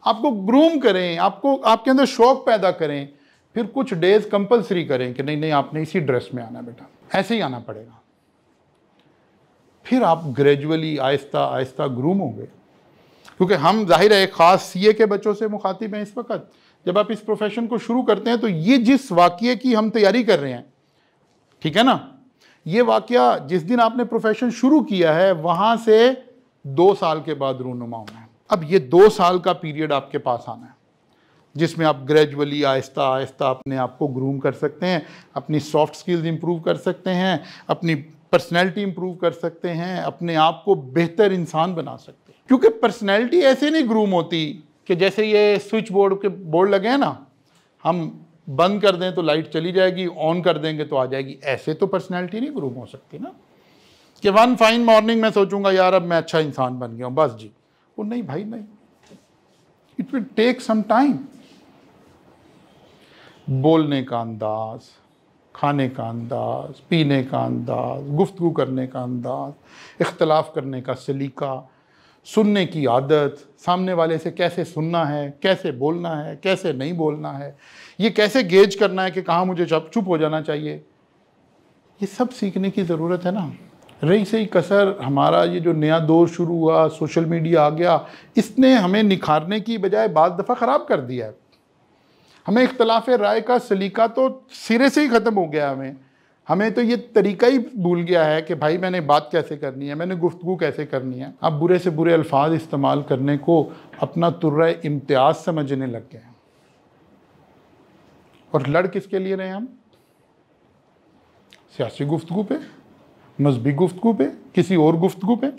आपको ग्रूम करें आपको आपके अंदर शौक पैदा करें फिर कुछ डेज कंपलसरी करें कि नहीं नहीं आपने इसी ड्रेस में आना बेटा ऐसे ही आना पड़ेगा फिर आप ग्रेजुअली आहिस्ता आहिस्ता ग्रूम होंगे क्योंकि हम जाहिर है एक ख़ास सीए के बच्चों से मुखातिब हैं इस वक्त जब आप इस प्रोफेशन को शुरू करते हैं तो ये जिस वाक्य की हम तैयारी कर रहे हैं ठीक है ना ये वाक्य जिस दिन आपने प्रोफेशन शुरू किया है वहाँ से दो साल के बाद रूनुमा होना है अब ये दो साल का पीरियड आपके पास आना है जिसमें आप ग्रेजुअली आहिस्ता आहिस्ता अपने आप को ग्रूम कर सकते हैं अपनी सॉफ्ट स्किल्स इम्प्रूव कर सकते हैं अपनी पर्सनैलिटी इम्प्रूव कर सकते हैं अपने आप को बेहतर इंसान बना सकते हैं क्योंकि पर्सनैलिटी ऐसे नहीं ग्रूम होती कि जैसे ये स्विच बोर्ड के बोर्ड लगे हैं ना हम बंद कर दें तो लाइट चली जाएगी ऑन कर देंगे तो आ जाएगी ऐसे तो पर्सनैलिटी नहीं ग्रूम हो सकती ना कि वन फाइन मॉर्निंग मैं सोचूंगा यार अब मैं अच्छा इंसान बन गया हूँ बस जी वो नहीं भाई नहीं it will take some time बोलने का अंदाज़ खाने का अंदाज़ पीने का अंदाज़ गुफ्तु करने का अंदाज़ इख्तलाफ करने का सलीका सुनने की आदत सामने वाले से कैसे सुनना है कैसे बोलना है कैसे नहीं बोलना है ये कैसे गेज करना है कि कहाँ मुझे चुप चुप हो जाना चाहिए ये सब सीखने की ज़रूरत है ना रही सही कसर हमारा ये जो नया दौर शुरू हुआ सोशल मीडिया आ गया इसने हमें निखारने की बजाय बाद दफ़ा ख़राब कर दिया है हमें इख्तलाफ राय का सलीका तो सिरे से ही ख़त्म हो गया हमें हमें तो ये तरीका ही भूल गया है कि भाई मैंने बात कैसे करनी है मैंने गुफ्तु कैसे करनी है आप बुरे से बुरे अल्फाज इस्तेमाल करने को अपना तुर्रा इम्तियाज समझने लग गए और लड़ किसके लिए रहे हम सियासी गुफ्तु पे मजहबी गुफ्तु पे किसी और गुफ्तु पे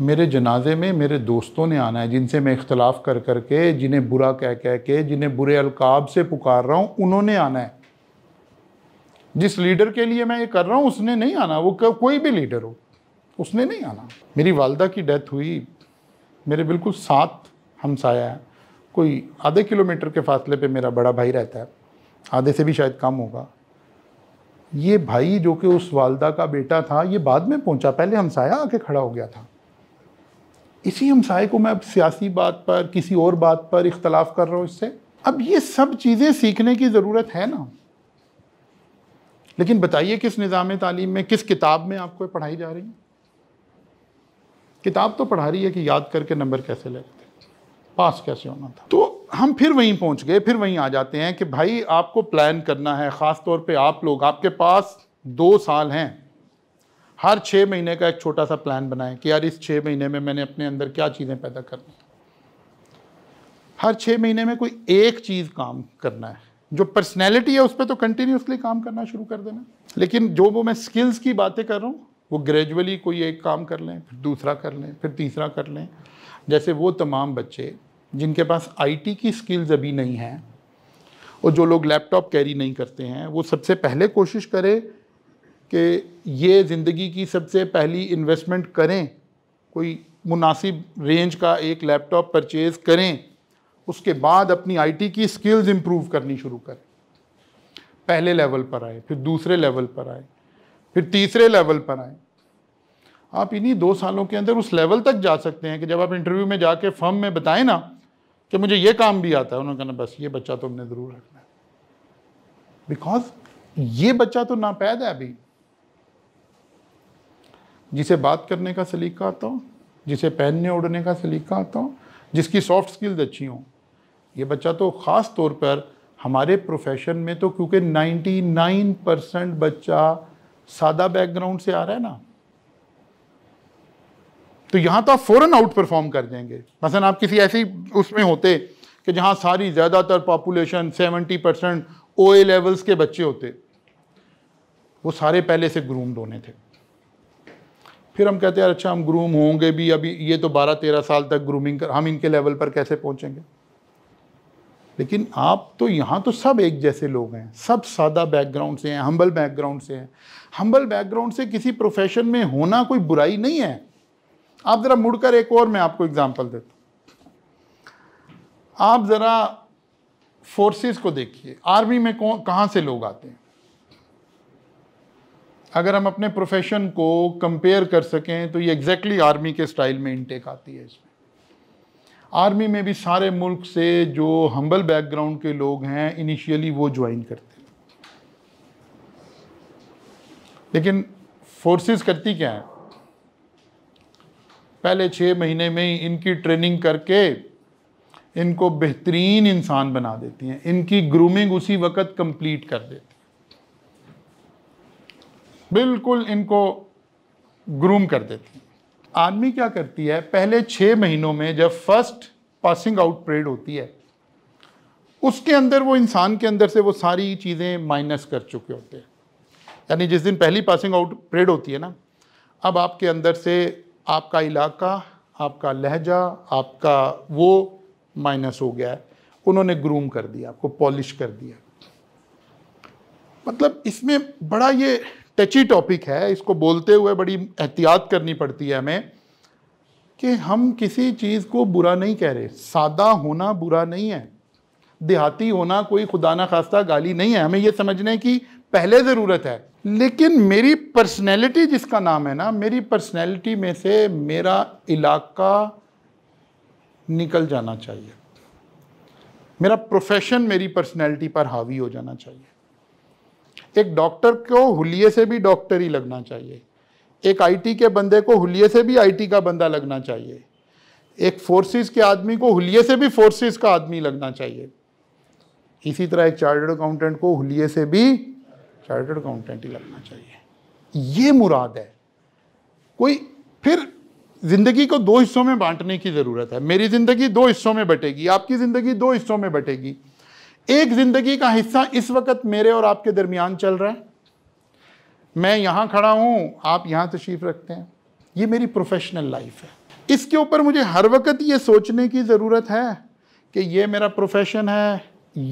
मेरे जनाजे में मेरे दोस्तों ने आना है जिनसे मैं इख्तलाफ कर कर के जिन्हें बुरा कह कह के जिन्हें बुरे अलकाब से पुकार रहा हूँ उन्होंने आना है जिस लीडर के लिए मैं ये कर रहा हूँ उसने नहीं आना वो कोई भी लीडर हो उसने नहीं आना मेरी वालदा की डेथ हुई मेरे बिल्कुल साथ हमसाया है कोई आधे किलोमीटर के फासले पे मेरा बड़ा भाई रहता है आधे से भी शायद कम होगा ये भाई जो कि उस वालदा का बेटा था ये बाद में पहुंचा पहले हमसाया आके खड़ा हो गया था इसी हमसाए को मैं अब सियासी बात पर किसी और बात पर इख्तलाफ कर रहा हूँ इससे अब ये सब चीज़ें सीखने की ज़रूरत है ना लेकिन बताइए किस निज़ाम तालीम में किस किताब में आपको पढ़ाई जा रही है किताब तो पढ़ा रही है कि याद करके नंबर कैसे लगते पास कैसे होना था तो हम फिर वहीं पहुंच गए फिर वहीं आ जाते हैं कि भाई आपको प्लान करना है ख़ास तौर पे आप लोग आपके पास दो साल हैं हर छः महीने का एक छोटा सा प्लान बनाएं कि यार इस छः महीने में मैंने अपने अंदर क्या चीज़ें पैदा करनी हर छः महीने में कोई एक चीज़ काम करना है जो पर्सनैलिटी है उस पर तो कंटिन्यूसली काम करना शुरू कर देना लेकिन जो वो मैं स्किल्स की बातें कर रहा हूँ वो ग्रेजुअली कोई एक काम कर लें फिर दूसरा कर लें फिर तीसरा कर लें जैसे वो तमाम बच्चे जिनके पास आईटी की स्किल्स अभी नहीं हैं और जो लोग लैपटॉप कैरी नहीं करते हैं वो सबसे पहले कोशिश करें कि ये ज़िंदगी की सबसे पहली इन्वेस्टमेंट करें कोई मुनासिब रेंज का एक लैपटॉप परचेज़ करें उसके बाद अपनी आईटी की स्किल्स इम्प्रूव करनी शुरू करें पहले लेवल पर आए फिर दूसरे लेवल पर आए फिर तीसरे लेवल पर आए आप इन्हीं दो सालों के अंदर उस लेवल तक जा सकते हैं कि जब आप इंटरव्यू में जाके फर्म में बताएं ना कि मुझे ये काम भी आता है उन्होंने कहना बस ये बच्चा तो हमने ज़रूर रखना है बिकॉज ये बच्चा तो नापैद है अभी जिसे बात करने का सलीका आता हो जिसे पहनने ओढ़ने का सलीका आता हो जिसकी सॉफ्ट स्किल्स अच्छी हों ये बच्चा तो ख़ास तौर पर हमारे प्रोफेशन में तो क्योंकि 99 परसेंट बच्चा सादा बैकग्राउंड से आ रहा है ना तो यहाँ तो आप फ़ौरन आउट परफॉर्म कर देंगे मसलन आप किसी ऐसी उसमें होते कि जहाँ सारी ज़्यादातर population 70 percent O A levels के बच्चे होते वो सारे पहले से ग्रूम्ड होने थे फिर हम कहते हैं यार अच्छा हम ग्रूम होंगे भी अभी ये तो बारह तेरह साल तक ग्रूमिंग कर हम इनके लेवल पर कैसे पहुँचेंगे लेकिन आप तो यहाँ तो सब एक जैसे लोग हैं सब सादा बैकग्राउंड से हैं हम्बल बैकग्राउंड से हैं हम्बल बैकग्राउंड से किसी प्रोफेशन में होना कोई बुराई नहीं है आप ज़रा मुड़कर एक और मैं आपको एग्ज़ाम्पल देता हूँ आप ज़रा फोर्सेस को देखिए आर्मी में कौन कहाँ से लोग आते हैं अगर हम अपने प्रोफेशन को कंपेयर कर सकें तो ये एग्जैक्टली exactly आर्मी के स्टाइल में इनटेक आती है इसमें आर्मी में भी सारे मुल्क से जो हम्बल बैकग्राउंड के लोग हैं इनिशियली वो ज्वाइन करते हैं लेकिन फोर्सेस करती क्या है पहले छः महीने में ही इनकी ट्रेनिंग करके इनको बेहतरीन इंसान बना देती हैं इनकी ग्रूमिंग उसी वक्त कंप्लीट कर देती हैं बिल्कुल इनको ग्रूम कर देती हैं आर्मी क्या करती है पहले छः महीनों में जब फर्स्ट पासिंग आउट परेड होती है उसके अंदर वो इंसान के अंदर से वो सारी चीज़ें माइनस कर चुके होते हैं यानी जिस दिन पहली पासिंग आउट परेड होती है ना अब आपके अंदर से आपका इलाका आपका लहजा आपका वो माइनस हो गया है उन्होंने ग्रूम कर दिया आपको पॉलिश कर दिया मतलब इसमें बड़ा ये टची टॉपिक है इसको बोलते हुए बड़ी एहतियात करनी पड़ती है हमें कि हम किसी चीज़ को बुरा नहीं कह रहे सादा होना बुरा नहीं है देहाती होना कोई खुदा ना खास्ता गाली नहीं है हमें यह समझने की पहले ज़रूरत है लेकिन मेरी पर्सनैलिटी जिसका नाम है ना मेरी पर्सनैलिटी में से मेरा इलाका निकल जाना चाहिए मेरा प्रोफेशन मेरी पर्सनैलिटी पर हावी हो जाना चाहिए एक डॉक्टर को हुलिये से भी डॉक्टर ही लगना चाहिए एक आईटी के बंदे को हुलिये से भी आईटी का बंदा लगना चाहिए एक फोर्सेस के आदमी को हुलिये से भी फोर्सेस का आदमी लगना चाहिए इसी तरह एक चार्टर्ड अकाउंटेंट को हुलिये से भी चार्टर्ड अकाउंटेंट ही लगना चाहिए ये मुराद है कोई फिर ज़िंदगी को दो हिस्सों में बांटने की ज़रूरत है मेरी ज़िंदगी दो हिस्सों में बटेगी आपकी ज़िंदगी दो हिस्सों में बटेगी एक जिंदगी का हिस्सा इस वक्त मेरे और आपके दरमियान चल रहा है मैं यहाँ खड़ा हूँ आप यहाँ तशरीफ रखते हैं ये मेरी प्रोफेशनल लाइफ है इसके ऊपर मुझे हर वक्त ये सोचने की ज़रूरत है कि ये मेरा प्रोफेशन है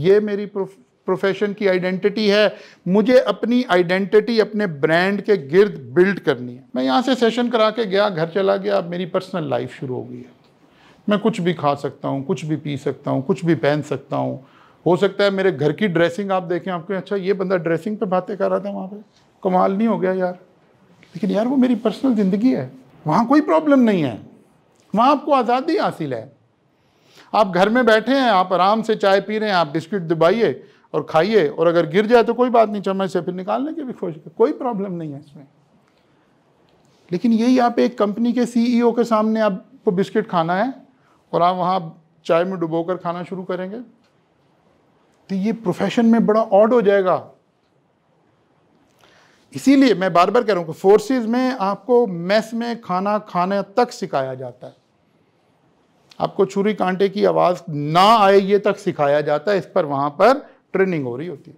ये मेरी प्रोफेशन की आइडेंटिटी है मुझे अपनी आइडेंटिटी अपने ब्रांड के गिर्द बिल्ड करनी है मैं यहाँ से सेशन करा के गया घर चला गया अब मेरी पर्सनल लाइफ शुरू हो गई है मैं कुछ भी खा सकता हूँ कुछ भी पी सकता हूँ कुछ भी पहन सकता हूँ हो सकता है मेरे घर की ड्रेसिंग आप देखें आपको अच्छा ये बंदा ड्रेसिंग पे बातें कर रहा था वहाँ पे कमाल नहीं हो गया यार लेकिन यार वो मेरी पर्सनल ज़िंदगी है वहाँ कोई प्रॉब्लम नहीं है वहाँ आपको आज़ादी हासिल है आप घर में बैठे हैं आप आराम से चाय पी रहे हैं आप बिस्किट दबाइए और खाइए और अगर गिर जाए तो कोई बात नहीं चम्मच से फिर निकालने की भी कोशिश कोई प्रॉब्लम नहीं है इसमें लेकिन यही आप एक कंपनी के सीईओ e के सामने आपको बिस्किट खाना है और आप वहाँ चाय में डुबोकर खाना शुरू करेंगे तो ये प्रोफेशन में बड़ा ऑड हो जाएगा इसीलिए मैं बार बार कह रहा हूँ फोर्सेस में आपको मेस में खाना खाने तक सिखाया जाता है आपको छुरी कांटे की आवाज़ ना आए ये तक सिखाया जाता है इस पर वहाँ पर ट्रेनिंग हो रही होती है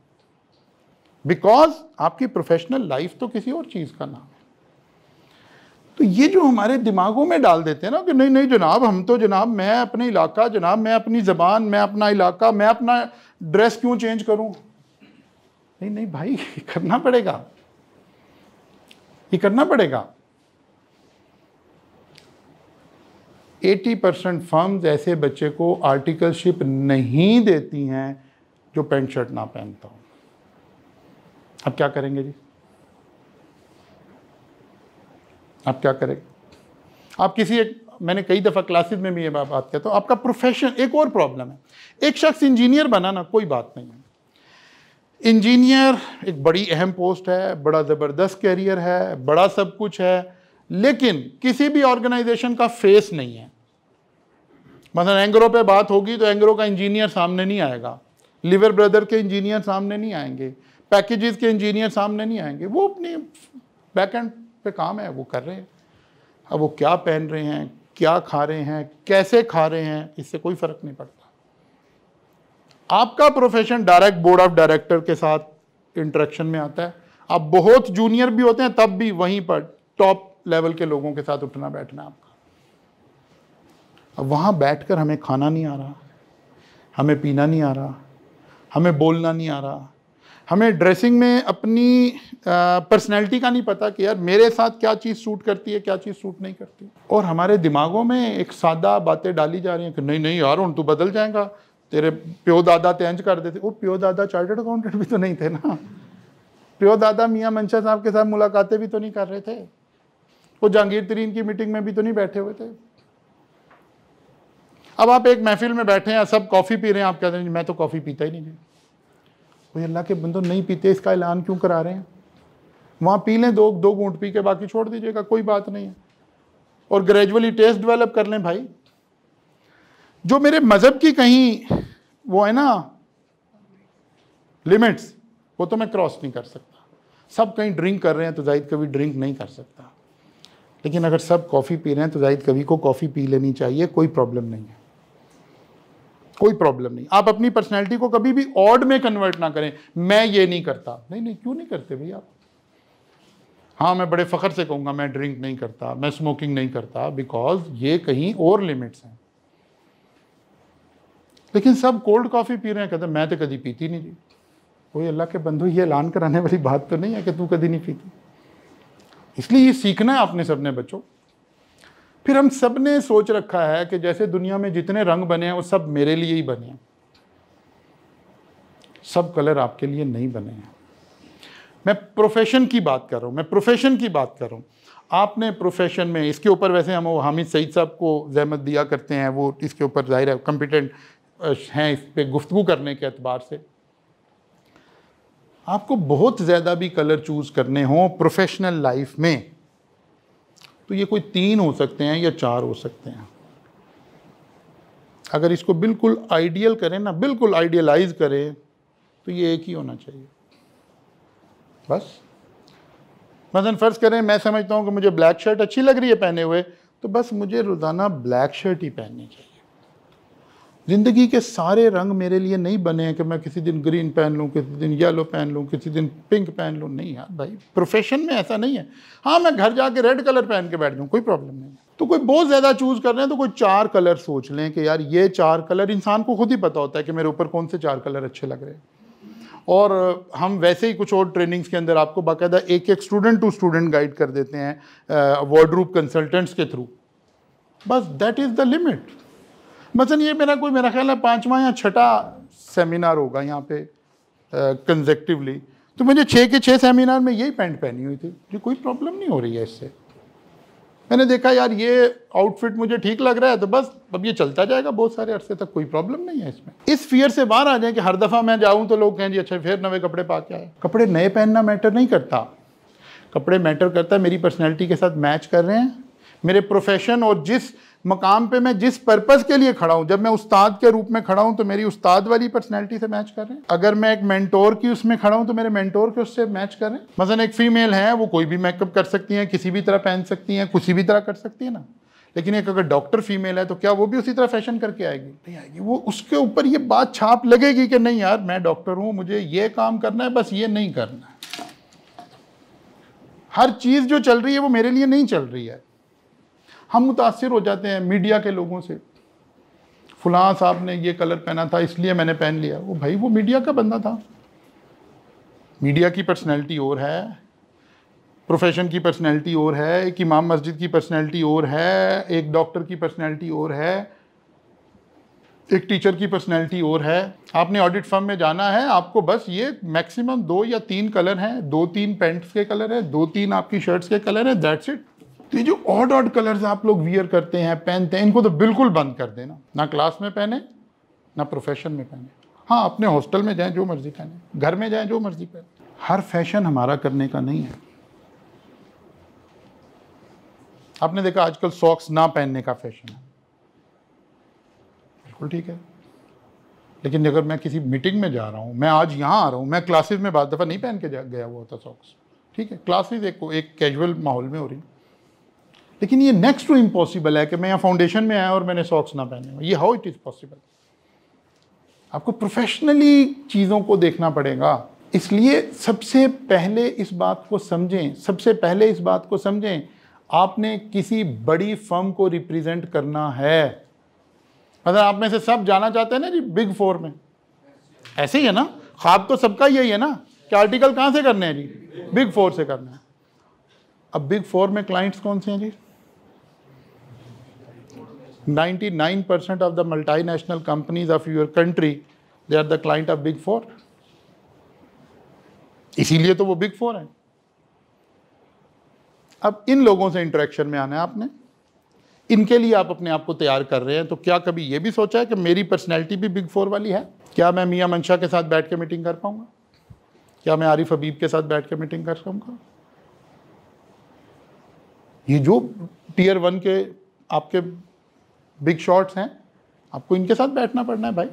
बिकॉज आपकी प्रोफेशनल लाइफ तो किसी और चीज़ का नाम है तो ये जो हमारे दिमागों में डाल देते हैं ना कि नहीं नहीं जनाब हम तो जनाब मैं अपने इलाका जनाब मैं अपनी ज़बान मैं अपना इलाका मैं अपना ड्रेस क्यों चेंज करूं नहीं नहीं भाई करना पड़ेगा ये करना पड़ेगा 80 परसेंट फर्म ऐसे बच्चे को आर्टिकलशिप नहीं देती हैं जो पेंट शर्ट ना पहनता हो अब क्या करेंगे जी आप क्या करेंगे आप किसी एक मैंने कई दफ़ा क्लासेस में भी ये बात कहता हूँ तो आपका प्रोफेशन एक और प्रॉब्लम है एक शख्स इंजीनियर बना ना कोई बात नहीं है इंजीनियर एक बड़ी अहम पोस्ट है बड़ा ज़बरदस्त कैरियर है बड़ा सब कुछ है लेकिन किसी भी ऑर्गेनाइजेशन का फेस नहीं है मतलब एंग्रो पे बात होगी तो एंग्रो का इंजीनियर सामने नहीं आएगा लिवर ब्रदर के इंजीनियर सामने नहीं आएंगे पैकेजेस के इंजीनियर सामने नहीं आएंगे वो अपने बैक पे काम है वो कर रहे हैं अब वो क्या पहन रहे हैं क्या खा रहे हैं कैसे खा रहे हैं इससे कोई फर्क नहीं पड़ता आपका profession direct board of director के साथ इंटरेक्शन में आता है आप बहुत जूनियर भी होते हैं तब भी वहीं पर टॉप लेवल के लोगों के साथ उठना बैठना आपका अब वहां बैठकर हमें खाना नहीं आ रहा हमें पीना नहीं आ रहा हमें बोलना नहीं आ रहा हमें ड्रेसिंग में अपनी पर्सनैलिटी का नहीं पता कि यार मेरे साथ क्या चीज़ सूट करती है क्या चीज़ सूट नहीं करती और हमारे दिमागों में एक सादा बातें डाली जा रही हैं कि नहीं नहीं यार हूँ तू बदल जाएगा तेरे प्यो दादा तेंज कर देते वो प्यो दादा चार्टर्ड अकाउंटेंट भी तो नहीं थे ना प्यो दादा मियाँ मंशा साहब के साथ मुलाकातें भी तो नहीं कर रहे थे वो जहांगीर तरीन की मीटिंग में भी तो नहीं बैठे हुए थे अब आप एक महफिल में बैठे हैं सब कॉफ़ी पी रहे हैं आप कहते हैं मैं तो कॉफ़ी पीता ही नहीं भाई अल्लाह के बंदो नहीं पीते इसका ऐलान क्यों करा रहे हैं वहाँ पी लें दो दो घूंट पी के बाकी छोड़ दीजिएगा कोई बात नहीं है और ग्रेजुअली टेस्ट डेवलप कर लें भाई जो मेरे मज़हब की कहीं वो है ना लिमिट्स वो तो मैं क्रॉस नहीं कर सकता सब कहीं ड्रिंक कर रहे हैं तो जाहिद कभी ड्रिंक नहीं कर सकता लेकिन अगर सब कॉफ़ी पी रहे हैं तो जाहिद कभी को कॉफ़ी पी लेनी चाहिए कोई प्रॉब्लम नहीं है कोई प्रॉब्लम नहीं आप अपनी पर्सनैलिटी को कभी भी ऑड में कन्वर्ट ना करें मैं ये नहीं करता नहीं नहीं क्यों नहीं करते भाई आप हाँ मैं बड़े फ़ख्र से कहूँगा मैं ड्रिंक नहीं करता मैं स्मोकिंग नहीं करता बिकॉज ये कहीं और लिमिट्स हैं लेकिन सब कोल्ड कॉफ़ी पी रहे हैं कहते मैं तो कभी पीती नहीं थी कोई अल्लाह के बंधु ये ऐलान कराने वाली बात तो नहीं है कि तू कभी नहीं पीती इसलिए ये सीखना है आपने सबने बच्चों फिर हम सब ने सोच रखा है कि जैसे दुनिया में जितने रंग बने हैं वो सब मेरे लिए ही बने हैं सब कलर आपके लिए नहीं बने हैं मैं प्रोफेशन की बात कर रहा हूँ मैं प्रोफेशन की बात कर रहा हूँ आपने प्रोफेशन में इसके ऊपर वैसे हम वो हामिद सईद साहब को जहमत दिया करते हैं वो इसके ऊपर जाहिर है कंपिटेंट हैं इस पर गुफ्तु करने के अतबार से आपको बहुत ज़्यादा भी कलर चूज़ करने हों प्रोफेशनल लाइफ में तो ये कोई तीन हो सकते हैं या चार हो सकते हैं अगर इसको बिल्कुल आइडियल करें ना बिल्कुल आइडियलाइज करें तो ये एक ही होना चाहिए बस मसलन फ़र्ज़ करें मैं समझता हूँ कि मुझे ब्लैक शर्ट अच्छी लग रही है पहने हुए तो बस मुझे रोज़ाना ब्लैक शर्ट ही पहननी चाहिए ज़िंदगी के सारे रंग मेरे लिए नहीं बने हैं कि मैं किसी दिन ग्रीन पहन लूँ किसी दिन येलो पहन लूँ किसी दिन पिंक पहन लूँ नहीं यार भाई प्रोफेशन में ऐसा नहीं है हाँ मैं घर जाके रेड कलर पहन के बैठ जाऊँ कोई प्रॉब्लम नहीं तो कोई बहुत ज़्यादा चूज़ कर रहे हैं तो कोई चार कलर सोच लें कि यार ये चार कलर इंसान को खुद ही पता होता है कि मेरे ऊपर कौन से चार कलर अच्छे लग रहे हैं और हम वैसे ही कुछ और ट्रेनिंग्स के अंदर आपको बाकायदा एक एक स्टूडेंट टू स्टूडेंट गाइड कर देते हैं वार्डरूप कंसल्टेंट्स के थ्रू बस दैट इज़ द लिमिट मसलन ये मेरा कोई मेरा ख्याल है पाँचवा या छठा सेमिनार होगा यहाँ पे कंजेक्टिवली तो मुझे छः के छः सेमिनार में यही पैंट पहनी हुई थी मुझे कोई प्रॉब्लम नहीं हो रही है इससे मैंने देखा यार ये आउटफिट मुझे ठीक लग रहा है तो बस अब ये चलता जाएगा बहुत सारे अरसे तक कोई प्रॉब्लम नहीं है इसमें इस फियर से बाहर आ जाए कि हर दफ़ा मैं जाऊँ तो लोग कहें जी अच्छा फिर नवे कपड़े पा के आए कपड़े नए पहनना मैटर नहीं करता कपड़े मैटर करता है मेरी पर्सनैलिटी के साथ मैच कर रहे हैं मेरे प्रोफेशन और जिस मकाम पे मैं जिस पर्पज़ के लिए खड़ा हूँ जब मैं उस्ताद के रूप में खड़ा हूँ तो मेरी उस्ताद वाली पर्सनैलिटी से मैच कर रहे हैं अगर मैं एक मैंटोर की उसमें खड़ा हूँ तो मेरे मैंटोर के उससे मैच कर रहे हैं मसलन एक फ़ीमेल है वो कोई भी मेकअप कर सकती हैं किसी भी तरह पहन सकती हैं किसी भी तरह कर सकती है ना लेकिन एक अगर डॉक्टर फीमेल है तो क्या वो भी उसी तरह फैशन करके आएगी नहीं आएगी वो उसके ऊपर ये बात छाप लगेगी कि नहीं यार मैं डॉक्टर हूँ मुझे ये काम करना है बस ये नहीं करना है हर चीज़ जो चल रही है वो मेरे लिए नहीं चल रही है हम मुतासर हो जाते हैं मीडिया के लोगों से फलां साहब ने ये कलर पहना था इसलिए मैंने पहन लिया वो भाई वो मीडिया का बंदा था मीडिया की पर्सनैलिटी और है प्रोफेशन की पर्सनैलिटी और है एक इमाम मस्जिद की पर्सनैलिटी और है एक डॉक्टर की पर्सनैलिटी और है एक टीचर की पर्सनैलिटी और है आपने ऑडिट फर्म में जाना है आपको बस ये मैक्सिमम दो या तीन कलर हैं दो तीन पेंट्स के कलर हैं दो तीन आपकी शर्ट्स के कलर हैं दैट्स इट तो ये जो ऑड ऑड कलर्स आप लोग वियर करते हैं पहनते हैं इनको तो बिल्कुल बंद कर देना ना क्लास में पहने ना प्रोफेशन में पहने हाँ अपने हॉस्टल में जाएं जो मर्जी पहने घर में जाएं जो मर्जी पहने हर फैशन हमारा करने का नहीं है आपने देखा आजकल सॉक्स ना पहनने का फैशन है बिल्कुल ठीक है लेकिन अगर मैं किसी मीटिंग में जा रहा हूँ मैं आज यहाँ आ रहा हूँ मैं क्लासेज में बाद दफ़ा नहीं पहन के गया हुआ होता सॉक्स ठीक है क्लासेज एक एक कैजुअल माहौल में हो रही लेकिन ये नेक्स्ट टू इम्पॉसिबल है कि मैं यहाँ फाउंडेशन में आया और मैंने सॉक्स ना पहने ये हाउ इट इज़ पॉसिबल आपको प्रोफेशनली चीज़ों को देखना पड़ेगा इसलिए सबसे पहले इस बात को समझें सबसे पहले इस बात को समझें आपने किसी बड़ी फर्म को रिप्रेजेंट करना है अगर मतलब आप में से सब जाना चाहते हैं ना जी बिग फोर में ऐसे ही है ना ख्वाब तो सबका यही है ना कि आर्टिकल कहाँ से करने हैं जी बिग फोर से करना है अब बिग फोर में क्लाइंट्स कौन से हैं जी 99% of the multinational companies of your country, they are the client of big four इसीलिए तो वो बिग फोर हैं अब इन लोगों से इंटरेक्शन में आना है आपने इनके लिए आप अपने आप को तैयार कर रहे हैं तो क्या कभी ये भी सोचा है कि मेरी पर्सनैलिटी भी बिग फोर वाली है क्या मैं मियाँ मंशा के साथ बैठ के मीटिंग कर पाऊंगा क्या मैं आरिफ हबीब के साथ बैठ के मीटिंग कर पाऊंगा ये जो टीयर वन के आपके बिग शॉट्स हैं आपको इनके साथ बैठना पड़ना है भाई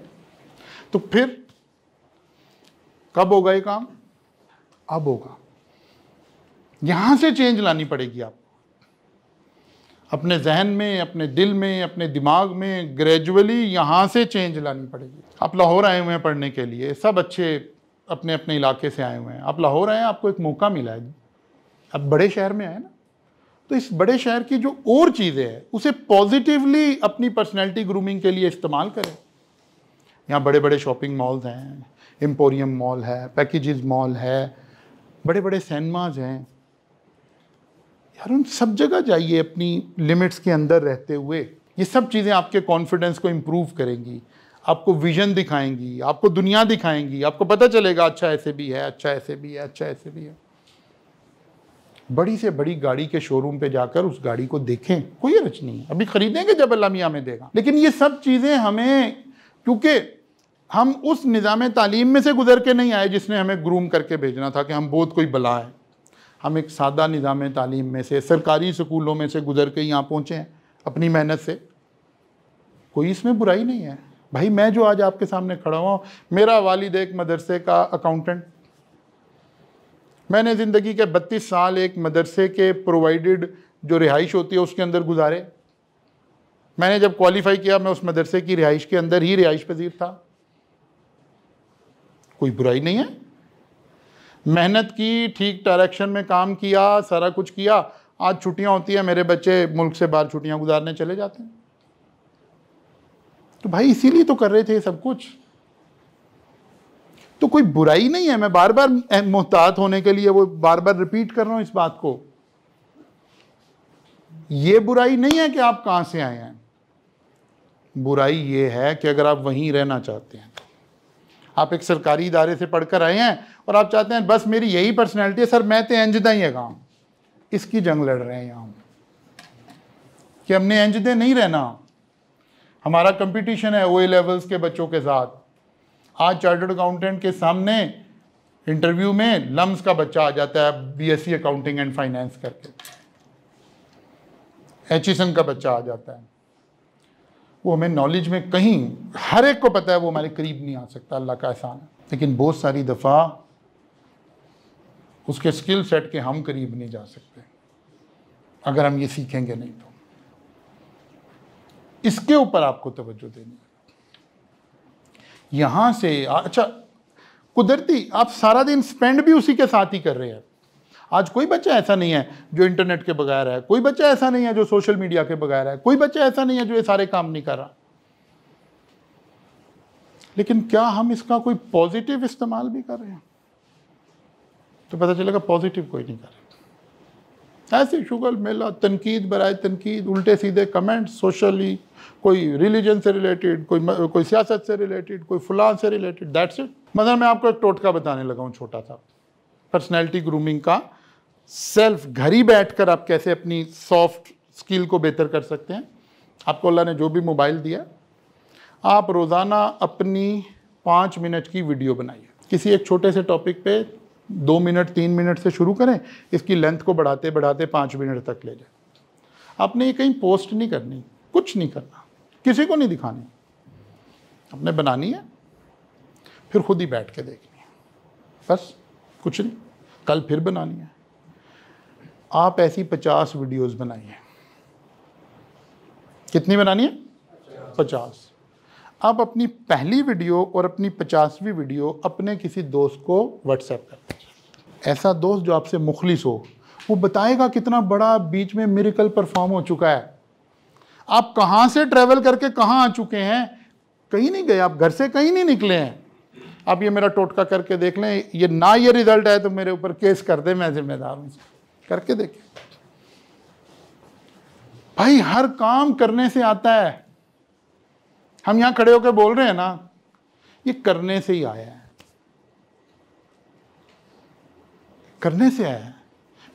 तो फिर कब होगा ये काम अब होगा यहां से चेंज लानी पड़ेगी आपको अपने जहन में अपने दिल में अपने दिमाग में ग्रेजुअली यहाँ से चेंज लानी पड़ेगी आप लाहौर आए हुए हैं पढ़ने के लिए सब अच्छे अपने अपने इलाके से आए हुए हैं आप लाहौर आए हैं आपको एक मौका मिला है आप बड़े शहर में आए ना तो इस बड़े शहर की जो और चीज़ें हैं उसे पॉजिटिवली अपनी पर्सनैलिटी ग्रूमिंग के लिए इस्तेमाल करें यहाँ बड़े बड़े शॉपिंग मॉल्स हैं एम्पोरियम मॉल है पैकेजेस मॉल है बड़े बड़े सैनमाज हैं यार उन सब जगह जाइए अपनी लिमिट्स के अंदर रहते हुए ये सब चीज़ें आपके कॉन्फिडेंस को इम्प्रूव करेंगी आपको विजन दिखाएंगी आपको दुनिया दिखाएंगी आपको पता चलेगा अच्छा ऐसे भी है अच्छा ऐसे भी है अच्छा ऐसे भी है बड़ी से बड़ी गाड़ी के शोरूम पे जाकर उस गाड़ी को देखें कोई रच नहीं है अभी खरीदेंगे जब अल्लाह मियाँ में देगा लेकिन ये सब चीज़ें हमें क्योंकि हम उस निज़ाम तालीम में से गुजर के नहीं आए जिसने हमें ग्रूम करके भेजना था कि हम बहुत कोई बला है हम एक सादा निज़ाम तालीम में से सरकारी स्कूलों में से गुजर के यहाँ पहुँचे हैं अपनी मेहनत से कोई इसमें बुराई नहीं है भाई मैं जो आज आपके सामने खड़ा हुआ मेरा वालिद एक मदरसे का अकाउंटेंट मैंने ज़िंदगी के बत्तीस साल एक मदरसे के प्रोवाइडेड जो रिहाइश होती है उसके अंदर गुजारे मैंने जब क्वालिफाई किया मैं उस मदरसे की रिहाइश के अंदर ही रिहाइश पजीर था कोई बुराई नहीं है मेहनत की ठीक डायरेक्शन में काम किया सारा कुछ किया आज छुट्टियां होती हैं मेरे बच्चे मुल्क से बाहर छुट्टियां गुजारने चले जाते हैं तो भाई इसीलिए तो कर रहे थे सब कुछ कोई बुराई नहीं है मैं बार बार मोहतात होने के लिए वो बार बार रिपीट कर रहा हूं इस बात को ये बुराई नहीं है कि आप कहां से आए हैं बुराई ये है कि अगर आप वहीं रहना चाहते हैं आप एक सरकारी इदारे से पढ़कर आए हैं और आप चाहते हैं बस मेरी यही पर्सनैलिटी है सर मैं तो एंजदा ही है गाँव इसकी जंग लड़ रहे हैं यहाँ कि हमने इंजदे नहीं रहना हमारा कंपटीशन है ओ लेवल्स के बच्चों के साथ आज चार्टर्ड अकाउंटेंट के सामने इंटरव्यू में लम्स का बच्चा आ जाता है बीएससी अकाउंटिंग एंड फाइनेंस करके एच e का बच्चा आ जाता है वो हमें नॉलेज में कहीं हर एक को पता है वो हमारे करीब नहीं आ सकता अल्लाह का एहसान है लेकिन बहुत सारी दफ़ा उसके स्किल सेट के हम करीब नहीं जा सकते अगर हम ये सीखेंगे नहीं तो इसके ऊपर आपको तवज्जो देनी यहाँ से अच्छा कुदरती आप सारा दिन स्पेंड भी उसी के साथ ही कर रहे हैं आज कोई बच्चा ऐसा नहीं है जो इंटरनेट के बगैर है कोई बच्चा ऐसा नहीं है जो सोशल मीडिया के बगैर है कोई बच्चा ऐसा नहीं है जो ये सारे काम नहीं कर रहा लेकिन क्या हम इसका कोई पॉजिटिव इस्तेमाल भी कर रहे हैं तो पता चलेगा पॉजिटिव कोई नहीं कर रहा ऐसे शुगर मेला तनकीद बरए तनकीद उल्टे सीधे कमेंट सोशली कोई रिलीजन से रिलेटेड कोई कोई सियासत से रिलेटेड कोई फलान से रिलेटेड दैट्स इट मतलब मैं आपको एक टोटका बताने लगा हूँ छोटा सा पर्सनैलिटी ग्रूमिंग का सेल्फ घर ही बैठ कर आप कैसे अपनी सॉफ्ट स्किल को बेहतर कर सकते हैं आपको अल्लाह ने जो भी मोबाइल दिया आप रोज़ाना अपनी पाँच मिनट की वीडियो बनाइए किसी एक छोटे से टॉपिक पे दो मिनट तीन मिनट से शुरू करें इसकी लेंथ को बढ़ाते बढ़ाते पाँच मिनट तक ले जाए आपने ये कहीं पोस्ट नहीं करनी कुछ नहीं करना किसी को नहीं दिखानी अपने बनानी है फिर खुद ही बैठ के देखनी है बस कुछ नहीं कल फिर बनानी है आप ऐसी पचास वीडियोस बनाइए कितनी बनानी है पचास आप अपनी पहली वीडियो और अपनी पचासवीं वीडियो अपने किसी दोस्त को व्हाट्सएप कर ऐसा दोस्त जो आपसे मुखलिस हो वो बताएगा कितना बड़ा बीच में मेरिकल परफॉर्म हो चुका है आप कहाँ से ट्रेवल करके कहाँ आ चुके हैं कहीं नहीं गए आप घर से कहीं नहीं निकले हैं आप ये मेरा टोटका करके देख लें ये ना ये रिजल्ट आए तो मेरे ऊपर केस कर दे मैं जिम्मेदार हूँ करके देखे भाई हर काम करने से आता है हम यहाँ खड़े होकर बोल रहे हैं ना ये करने से ही आया है करने से आया है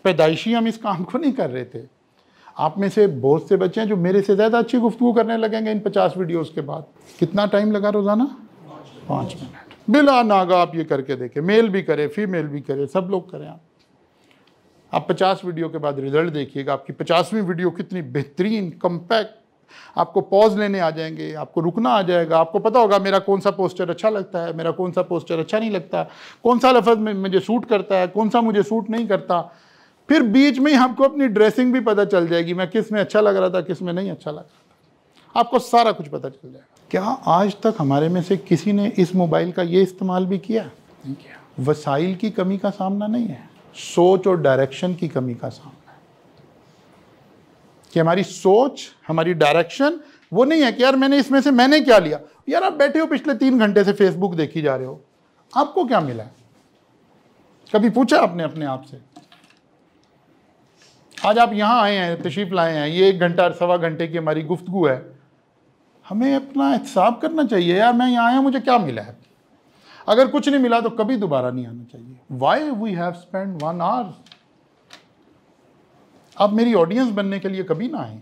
पैदाइशी हम इस काम को नहीं कर रहे थे आप में से बहुत से बच्चे हैं जो मेरे से ज़्यादा अच्छी गुफ्तु करने लगेंगे इन पचास वीडियोज़ के बाद कितना टाइम लगा रोज़ाना पाँच मिनट बिला नागा आप ये करके देखें मेल भी करें फीमेल भी करें सब लोग करें आप आप पचास वीडियो के बाद रिजल्ट देखिएगा आपकी पचासवीं वीडियो कितनी बेहतरीन कम्पैक्ट आपको पॉज लेने आ जाएंगे आपको रुकना आ जाएगा आपको पता होगा मेरा कौन सा पोस्टर अच्छा लगता है मेरा कौन सा पोस्टर अच्छा नहीं लगता कौन सा लफज में मुझे सूट करता है कौन सा मुझे सूट नहीं करता फिर बीच में ही हमको अपनी ड्रेसिंग भी पता चल जाएगी मैं किस में अच्छा लग रहा था किस में नहीं अच्छा लग रहा था आपको सारा कुछ पता चल जाएगा क्या आज तक हमारे में से किसी ने इस मोबाइल का ये इस्तेमाल भी किया नहीं किया वसाइल की कमी का सामना नहीं है सोच और डायरेक्शन की कमी का सामना है कि हमारी सोच हमारी डायरेक्शन वो नहीं है कि यार मैंने इसमें से मैंने क्या लिया यार आप बैठे हो पिछले तीन घंटे से फेसबुक देखी जा रहे हो आपको क्या मिला है कभी पूछा आपने अपने आप से आज आप यहाँ आए हैं तशीफ लाए हैं ये एक घंटा सवा घंटे की हमारी गुफ्तु है हमें अपना हिसाब करना चाहिए यार मैं यहाँ आया मुझे क्या मिला है अगर कुछ नहीं मिला तो कभी दोबारा नहीं आना चाहिए why we have spend one hour आप मेरी ऑडियंस बनने के लिए कभी ना आए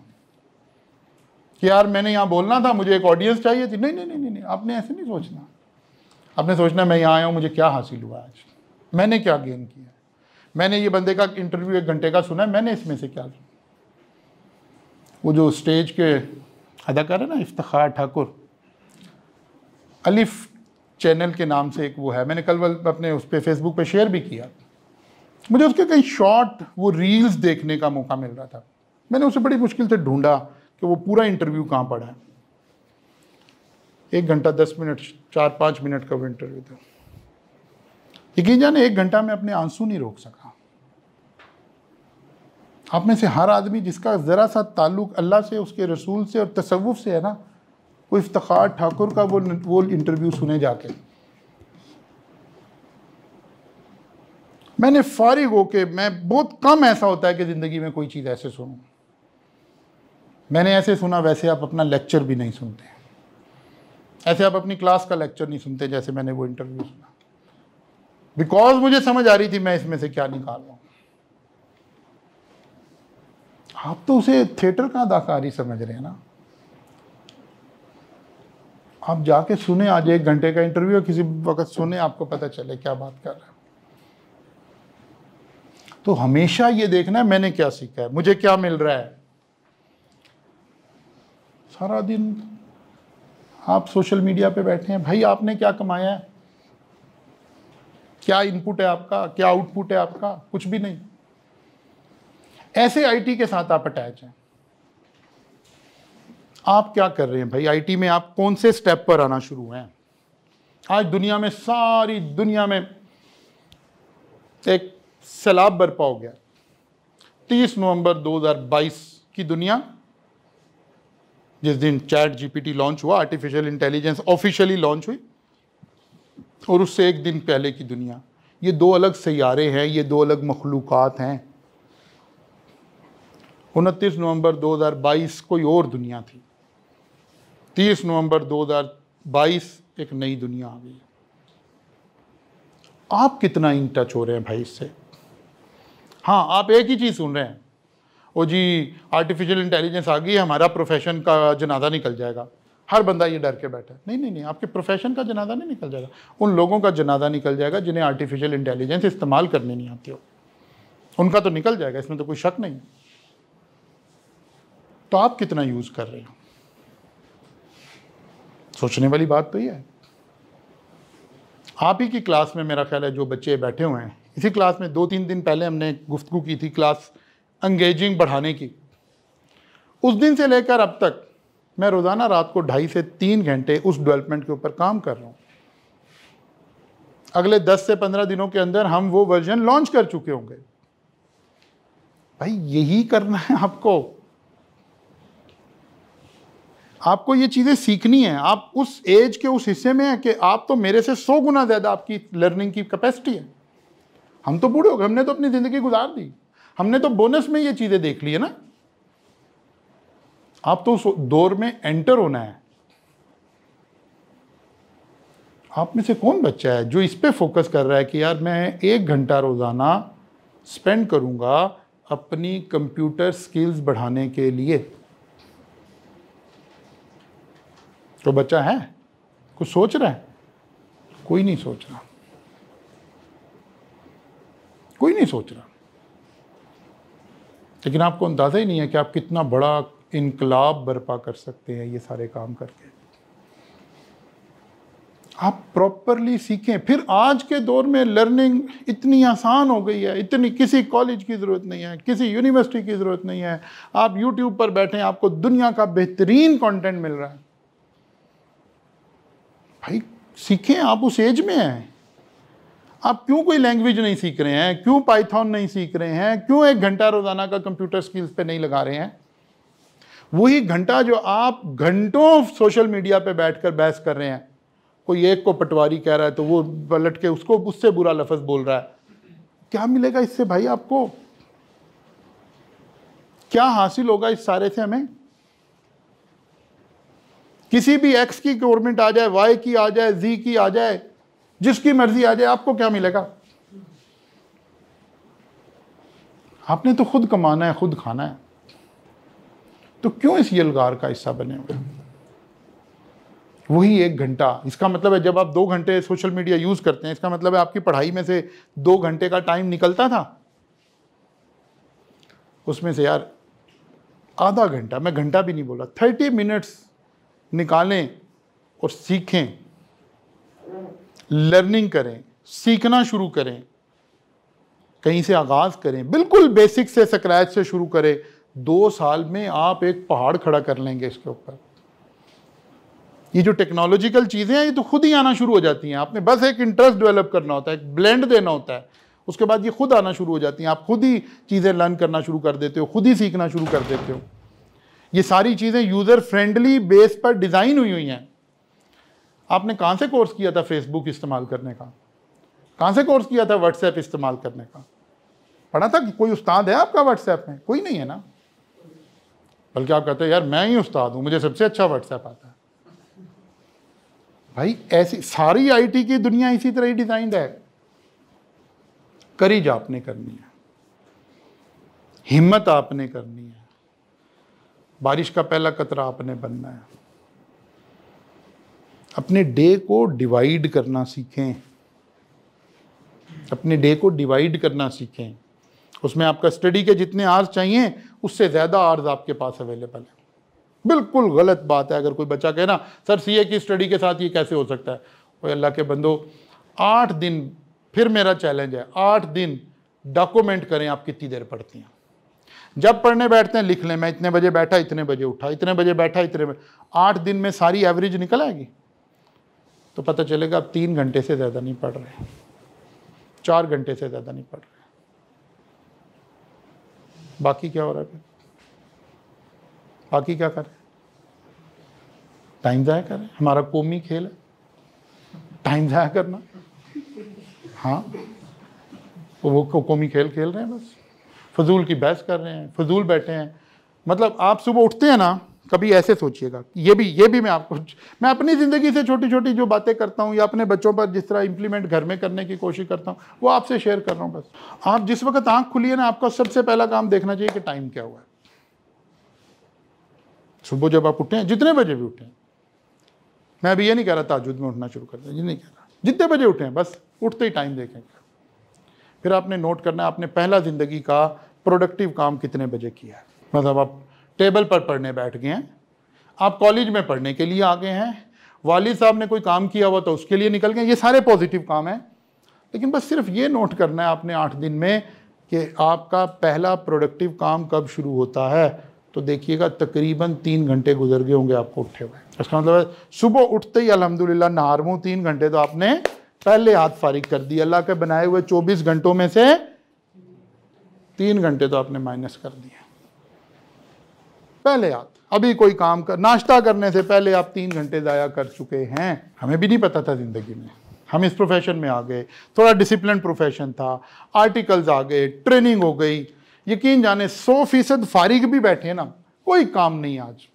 कि यार मैंने यहाँ बोलना था मुझे एक ऑडियंस चाहिए थी नहीं नहीं नहीं नहीं, नहीं आपने ऐसे नहीं सोचना आपने सोचना मैं यहाँ आया हूँ मुझे क्या हासिल हुआ आज मैंने क्या गेन किया मैंने ये बंदे का इंटरव्यू एक घंटे का सुना है मैंने इसमें से क्या वो जो स्टेज के अदाकार है ना इफ्तार ठाकुर अलिफ चैनल के नाम से एक वो है मैंने कल अपने उस पर फेसबुक पे शेयर भी किया मुझे उसके कई शॉर्ट वो रील्स देखने का मौका मिल रहा था मैंने उसे बड़ी मुश्किल से ढूंढा कि वो पूरा इंटरव्यू कहाँ पड़ा है एक घंटा दस मिनट चार पाँच मिनट का वो इंटरव्यू था यकीन जाने एक घंटा में अपने आंसू नहीं रोक सका आप में से हर आदमी जिसका ज़रा सा ताल्लुक अल्लाह से उसके रसूल से और तसवुफ़ से है ना वो इफ्तार ठाकुर का वो वो इंटरव्यू सुने जाते मैंने फारिग हो के मैं बहुत कम ऐसा होता है कि ज़िंदगी में कोई चीज़ ऐसे सुनूं मैंने ऐसे सुना वैसे आप अपना लेक्चर भी नहीं सुनते ऐसे आप अपनी क्लास का लेक्चर नहीं सुनते जैसे मैंने वो इंटरव्यू सुना बिकॉज मुझे समझ आ रही थी मैं इसमें से क्या निकाल रहा हूँ आप तो उसे थिएटर का ही समझ रहे हैं ना आप जाके सुने आज एक घंटे का इंटरव्यू किसी वक्त सुने आपको पता चले क्या बात कर रहे हैं तो हमेशा ये देखना है मैंने क्या सीखा है मुझे क्या मिल रहा है सारा दिन आप सोशल मीडिया पे बैठे हैं भाई आपने क्या कमाया है क्या इनपुट है आपका क्या आउटपुट है आपका कुछ भी नहीं ऐसे आईटी के साथ आप अटैच हैं आप क्या कर रहे हैं भाई आईटी में आप कौन से स्टेप पर आना शुरू हैं आज दुनिया में सारी दुनिया में एक सैलाब बर्पा हो गया 30 नवंबर 2022 की दुनिया जिस दिन चैट जीपीटी लॉन्च हुआ आर्टिफिशियल इंटेलिजेंस ऑफिशियली लॉन्च हुई और उससे एक दिन पहले की दुनिया ये दो अलग सैारे हैं ये दो अलग मखलूक हैं उनतीस नवंबर 2022 कोई और दुनिया थी 30 नवंबर 2022 एक नई दुनिया आ गई आप कितना इन टच हो रहे हैं भाई इससे हाँ आप एक ही चीज़ सुन रहे हैं वो जी आर्टिफिशियल इंटेलिजेंस आ गई है हमारा प्रोफेशन का जनाजा निकल जाएगा हर बंदा ये डर के बैठा है नहीं नहीं नहीं आपके प्रोफेशन का जनाजा नहीं निकल जाएगा उन लोगों का जनाजा निकल जाएगा जिन्हें आर्टिफिशियल इंटेलिजेंस इस्तेमाल करने नहीं आती हो उनका तो निकल जाएगा इसमें तो कोई शक नहीं है तो आप कितना यूज कर रहे हो सोचने वाली बात तो ये है आप ही की क्लास में मेरा ख्याल है जो बच्चे बैठे हुए हैं इसी क्लास में दो तीन दिन पहले हमने गुफ्तु की थी क्लास अंगेजिंग बढ़ाने की उस दिन से लेकर अब तक मैं रोज़ाना रात को ढाई से तीन घंटे उस डेवलपमेंट के ऊपर काम कर रहा हूँ अगले दस से पंद्रह दिनों के अंदर हम वो वर्जन लॉन्च कर चुके होंगे भाई यही करना है आपको आपको ये चीज़ें सीखनी है आप उस एज के उस हिस्से में हैं कि आप तो मेरे से सौ गुना ज़्यादा आपकी लर्निंग की कैपेसिटी है हम तो बूढ़े हो गए हमने तो अपनी ज़िंदगी गुजार दी हमने तो बोनस में ये चीज़ें देख ली है ना आप तो उस दौर में एंटर होना है आप में से कौन बच्चा है जो इस पर फोकस कर रहा है कि यार मैं एक घंटा रोज़ाना स्पेंड करूँगा अपनी कंप्यूटर स्किल्स बढ़ाने के लिए तो बच्चा है कुछ सोच रहा है कोई नहीं सोच रहा कोई नहीं सोच रहा लेकिन आपको अंदाज़ा ही नहीं है कि आप कितना बड़ा इनकलाब बर्पा कर सकते हैं ये सारे काम करके आप प्रॉपरली सीखें फिर आज के दौर में लर्निंग इतनी आसान हो गई है इतनी किसी कॉलेज की ज़रूरत नहीं है किसी यूनिवर्सिटी की ज़रूरत नहीं है आप यूट्यूब पर बैठें आपको दुनिया का बेहतरीन कंटेंट मिल रहा है भाई सीखें आप उस एज में हैं आप क्यों कोई लैंग्वेज नहीं सीख रहे हैं क्यों पाइथॉन नहीं सीख रहे हैं क्यों एक घंटा रोज़ाना का कंप्यूटर स्किल्स पे नहीं लगा रहे हैं वही घंटा जो आप घंटों सोशल मीडिया पे बैठकर बहस कर रहे हैं कोई एक को पटवारी कह रहा है तो वो पलट के उसको उससे बुरा लफज बोल रहा है क्या मिलेगा इससे भाई आपको क्या हासिल होगा इस सारे से हमें किसी भी एक्स की गवर्नमेंट आ जाए वाई की आ जाए जी की आ जाए जिसकी मर्जी आ जाए आपको क्या मिलेगा आपने तो खुद कमाना है खुद खाना है तो क्यों इस यलगार का हिस्सा बने हुए वही एक घंटा इसका मतलब है जब आप दो घंटे सोशल मीडिया यूज़ करते हैं इसका मतलब है आपकी पढ़ाई में से दो घंटे का टाइम निकलता था उसमें से यार आधा घंटा मैं घंटा भी नहीं बोला थर्टी मिनट्स निकालें और सीखें लर्निंग करें सीखना शुरू करें कहीं से आगाज़ करें बिल्कुल बेसिक से स्क्रैच से शुरू करें दो साल में आप एक पहाड़ खड़ा कर लेंगे इसके ऊपर ये जो टेक्नोलॉजिकल चीज़ें हैं ये तो खुद ही आना शुरू हो जाती हैं आपने बस एक इंटरेस्ट डेवलप करना होता है एक ब्लेंड देना होता है उसके बाद ये खुद आना शुरू हो जाती हैं आप खुद ही चीज़ें लर्न करना शुरू कर देते हो खुद ही सीखना शुरू कर देते हो ये सारी चीज़ें यूज़र फ्रेंडली बेस पर डिज़ाइन हुई हुई हैं आपने कहाँ से कोर्स किया था फेसबुक इस्तेमाल करने का कहाँ से कोर्स किया था व्हाट्सएप इस्तेमाल करने का पढ़ा था कि कोई उस्ताद है आपका व्हाट्सएप में कोई नहीं है ना बल्कि आप कहते हैं यार मैं ही उस्ताद हूँ मुझे सबसे अच्छा व्हाट्सएप आता है भाई ऐसी सारी आईटी की दुनिया इसी तरह ही डिजाइंड है करीज आपने करनी है हिम्मत आपने करनी है बारिश का पहला कतरा आपने बनना है अपने डे को डिवाइड करना सीखें अपने डे को डिवाइड करना सीखें उसमें आपका स्टडी के जितने आर्स चाहिए उससे ज़्यादा आर्स आपके पास अवेलेबल है बिल्कुल गलत बात है अगर कोई बच्चा कहे ना सर सीए की स्टडी के साथ ये कैसे हो सकता है भाई अल्लाह के बंदो आठ दिन फिर मेरा चैलेंज है आठ दिन डॉक्यूमेंट करें आप कितनी देर पढ़ती हैं जब पढ़ने बैठते हैं लिख लें मैं इतने बजे बैठा इतने बजे उठा इतने बजे बैठा इतने बजे आठ दिन में सारी एवरेज निकल आएगी तो पता चलेगा आप तीन घंटे से ज़्यादा नहीं पढ़ रहे चार घंटे से ज़्यादा नहीं पढ़ रहे बाकी क्या हो रहा है बाकी क्या करें टाइम ज़ाया करें हमारा कौमी खेल है टाइम ज़ाया करना हाँ वो कौमी खेल खेल रहे हैं बस फजूल की बहस कर रहे हैं फजूल बैठे हैं मतलब आप सुबह उठते हैं ना कभी ऐसे सोचिएगा ये भी ये भी मैं आपको मैं अपनी ज़िंदगी से छोटी छोटी जो बातें करता हूँ या अपने बच्चों पर जिस तरह इम्प्लीमेंट घर में करने की कोशिश करता हूँ वो आपसे शेयर कर रहा हूँ बस आप जिस वक्त आँख खुली है ना आपका सबसे पहला काम देखना चाहिए कि टाइम क्या हुआ है सुबह जब आप उठें जितने बजे भी उठें मैं अभी ये नहीं कह रहा ताजुद में उठना शुरू कर दें ये नहीं कह रहा जितने बजे उठें बस उठते ही टाइम देखेंगे फिर आपने नोट करना है आपने पहला ज़िंदगी का प्रोडक्टिव काम कितने बजे किया है मतलब आप टेबल पर पढ़ने बैठ गए हैं आप कॉलेज में पढ़ने के लिए आ गए हैं वालिद साहब ने कोई काम किया हुआ तो उसके लिए निकल गए ये सारे पॉजिटिव काम हैं लेकिन बस सिर्फ ये नोट करना है आपने आठ दिन में कि आपका पहला प्रोडक्टिव काम कब शुरू होता है तो देखिएगा तकरीबन तीन घंटे गुजर गए होंगे आपको उठे हुए इसका मतलब सुबह उठते ही अलहमदिल्ला नहारमू तीन घंटे तो आपने पहले हाथ फारिग कर दिए अल्लाह के बनाए हुए चौबीस घंटों में से तीन घंटे तो आपने माइनस कर दिए पहले आप अभी कोई काम कर नाश्ता करने से पहले आप तीन घंटे ज़ाया कर चुके हैं हमें भी नहीं पता था ज़िंदगी में हम इस प्रोफेशन में आ गए थोड़ा डिसिप्लिन प्रोफेशन था आर्टिकल्स आ गए ट्रेनिंग हो गई यकीन जाने सौ फीसद फारिग भी बैठे ना कोई काम नहीं आज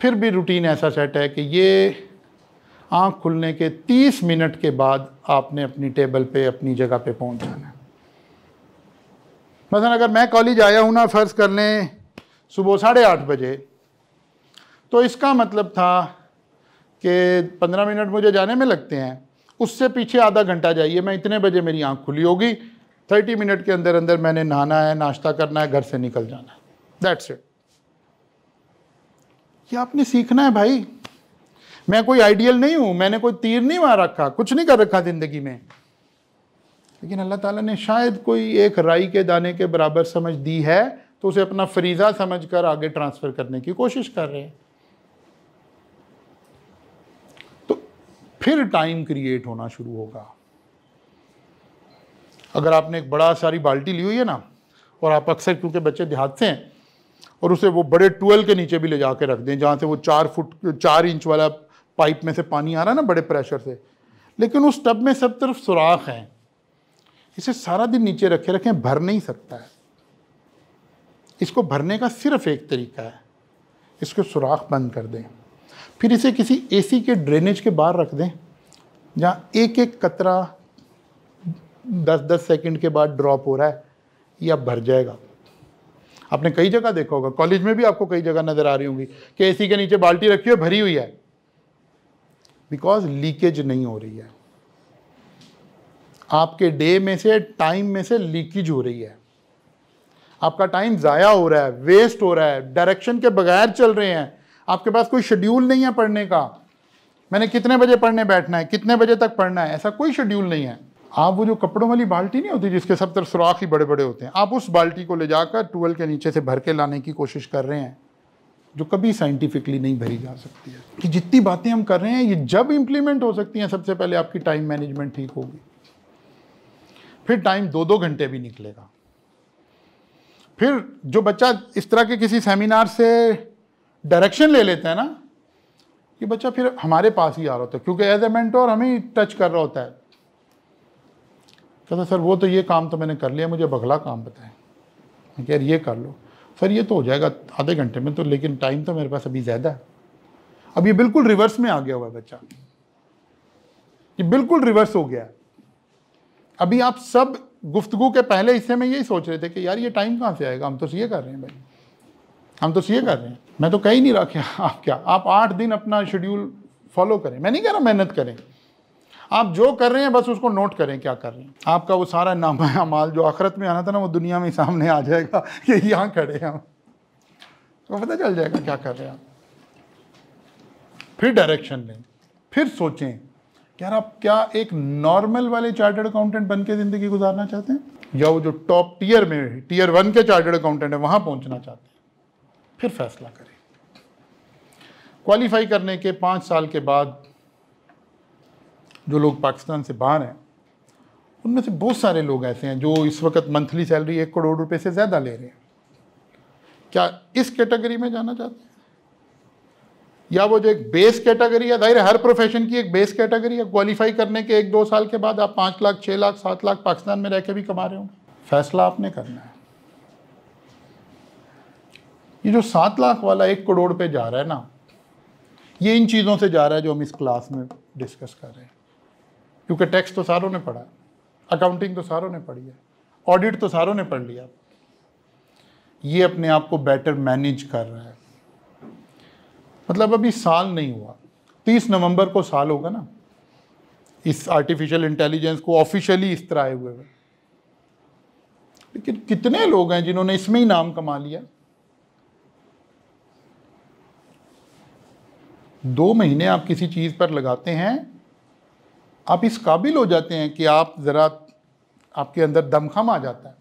फिर भी रूटीन ऐसा सेट है कि ये आँख खुलने के 30 मिनट के बाद आपने अपनी टेबल पे अपनी जगह पे पहुंच जाना है मसलन अगर मैं कॉलेज आया हूँ ना फ़र्ज़ कर लें सुबह साढ़े आठ बजे तो इसका मतलब था कि पंद्रह मिनट मुझे जाने में लगते हैं उससे पीछे आधा घंटा जाइए मैं इतने बजे मेरी आँख खुली होगी थर्टी मिनट के अंदर अंदर मैंने नहाना है नाश्ता करना है घर से निकल जाना है दैट्स इट ये आपने सीखना है भाई मैं कोई आइडियल नहीं हूँ मैंने कोई तीर नहीं मार रखा कुछ नहीं कर रखा ज़िंदगी में लेकिन अल्लाह ताला ने शायद कोई एक राई के दाने के बराबर समझ दी है तो उसे अपना फरीज़ा समझ कर आगे ट्रांसफ़र करने की कोशिश कर रहे हैं तो फिर टाइम क्रिएट होना शुरू होगा अगर आपने एक बड़ा सारी बाल्टी ली हुई है ना और आप अक्सर क्योंकि बच्चे देहात से हैं और उसे वो बड़े ट्यूल के नीचे भी ले जा रख दें जहाँ से वो चार फुट चार इंच वाला पाइप में से पानी आ रहा है ना बड़े प्रेशर से लेकिन उस टब में सब तरफ सुराख हैं इसे सारा दिन नीचे रखे रखें भर नहीं सकता है इसको भरने का सिर्फ एक तरीका है इसको सुराख बंद कर दें फिर इसे किसी एसी के ड्रेनेज के बाहर रख दें जहाँ एक एक कतरा दस दस सेकंड के बाद ड्रॉप हो रहा है या भर जाएगा आपने कई जगह देखा होगा कॉलेज में भी आपको कई जगह नज़र आ रही होंगी कि एसी के नीचे बाल्टी रखी हुई भरी हुई है बिकॉज लीकेज नहीं हो रही है आपके डे में से टाइम में से लीकेज हो रही है आपका टाइम ज़ाया हो रहा है वेस्ट हो रहा है डायरेक्शन के बगैर चल रहे हैं आपके पास कोई शेड्यूल नहीं है पढ़ने का मैंने कितने बजे पढ़ने बैठना है कितने बजे तक पढ़ना है ऐसा कोई शेड्यूल नहीं है आप वो जो कपड़ों वाली बाल्टी नहीं होती जिसके सब तरफ सुराख ही बड़े बड़े होते हैं आप उस बाल्टी को ले जाकर टूवेल के नीचे से भर के लाने की कोशिश कर रहे हैं जो कभी साइंटिफिकली नहीं भरी जा सकती है कि जितनी बातें हम कर रहे हैं ये जब इम्प्लीमेंट हो सकती हैं सबसे पहले आपकी टाइम मैनेजमेंट ठीक होगी फिर टाइम दो दो घंटे भी निकलेगा फिर जो बच्चा इस तरह के किसी सेमिनार से डायरेक्शन ले लेते हैं ना ये बच्चा फिर हमारे पास ही आ रहा होता है क्योंकि एज ए मेंटोर हमें टच कर रहा होता है कहता सर वो तो ये काम तो मैंने कर लिया मुझे बगला काम बताएं मैं कह ये कर लो सर ये तो हो जाएगा आधे घंटे में तो लेकिन टाइम तो मेरे पास अभी ज़्यादा है अब ये बिल्कुल रिवर्स में आ गया हुआ है बच्चा ये बिल्कुल रिवर्स हो गया है अभी आप सब गुफ्तगु के पहले हिस्से में यही सोच रहे थे कि यार ये टाइम कहाँ से आएगा हम तो सीए कर रहे हैं भाई हम तो सीए कर रहे हैं मैं तो कह ही नहीं रहा क्या आप क्या आप आठ दिन अपना शेड्यूल फॉलो करें मैं नहीं कह रहा मेहनत करें आप जो कर रहे हैं बस उसको नोट करें क्या कर रहे हैं आपका वो सारा नामाया माल जो आखरत में आना था ना वो दुनिया में सामने आ जाएगा कि यहाँ खड़े हैं हम तो पता चल जाएगा क्या कर रहे हैं आप फिर डायरेक्शन लें फिर सोचें यार आप क्या एक नॉर्मल वाले चार्टर्ड अकाउंटेंट बन के ज़िंदगी गुजारना चाहते हैं या वो जो टॉप टीयर में टीयर वन के चार्टर्ड अकाउंटेंट है वहां पहुँचना चाहते हैं फिर फैसला करें क्वालिफाई करने के पाँच साल के बाद जो लोग पाकिस्तान से बाहर हैं उनमें से बहुत सारे लोग ऐसे हैं जो इस वक्त मंथली सैलरी एक करोड़ रुपए से ज़्यादा ले रहे हैं क्या इस कैटेगरी में जाना चाहते हैं या वो जो एक बेस कैटेगरी है जाहिर हर प्रोफेशन की एक बेस कैटेगरी है क्वालिफाई करने के एक दो साल के बाद आप पाँच लाख छः लाख सात लाख पाकिस्तान में रह के भी कमा रहे होंगे फैसला आपने करना है ये जो सात लाख वाला एक करोड़ पे जा रहा है ना ये इन चीज़ों से जा रहा है जो हम इस क्लास में डिस्कस कर रहे हैं क्योंकि टैक्स तो सारों ने पढ़ा है अकाउंटिंग तो सारों ने पढ़ी है ऑडिट तो सारों ने पढ़ लिया ये अपने आप को बेटर मैनेज कर रहा है मतलब अभी साल नहीं हुआ तीस नवंबर को साल होगा ना इस आर्टिफिशियल इंटेलिजेंस को ऑफिशियली इस तरह आए हुए हुए लेकिन कितने लोग हैं जिन्होंने इसमें ही नाम कमा लिया दो महीने आप किसी चीज़ पर लगाते हैं आप इस काबिल हो जाते हैं कि आप ज़रा आपके अंदर दमखम आ जाता है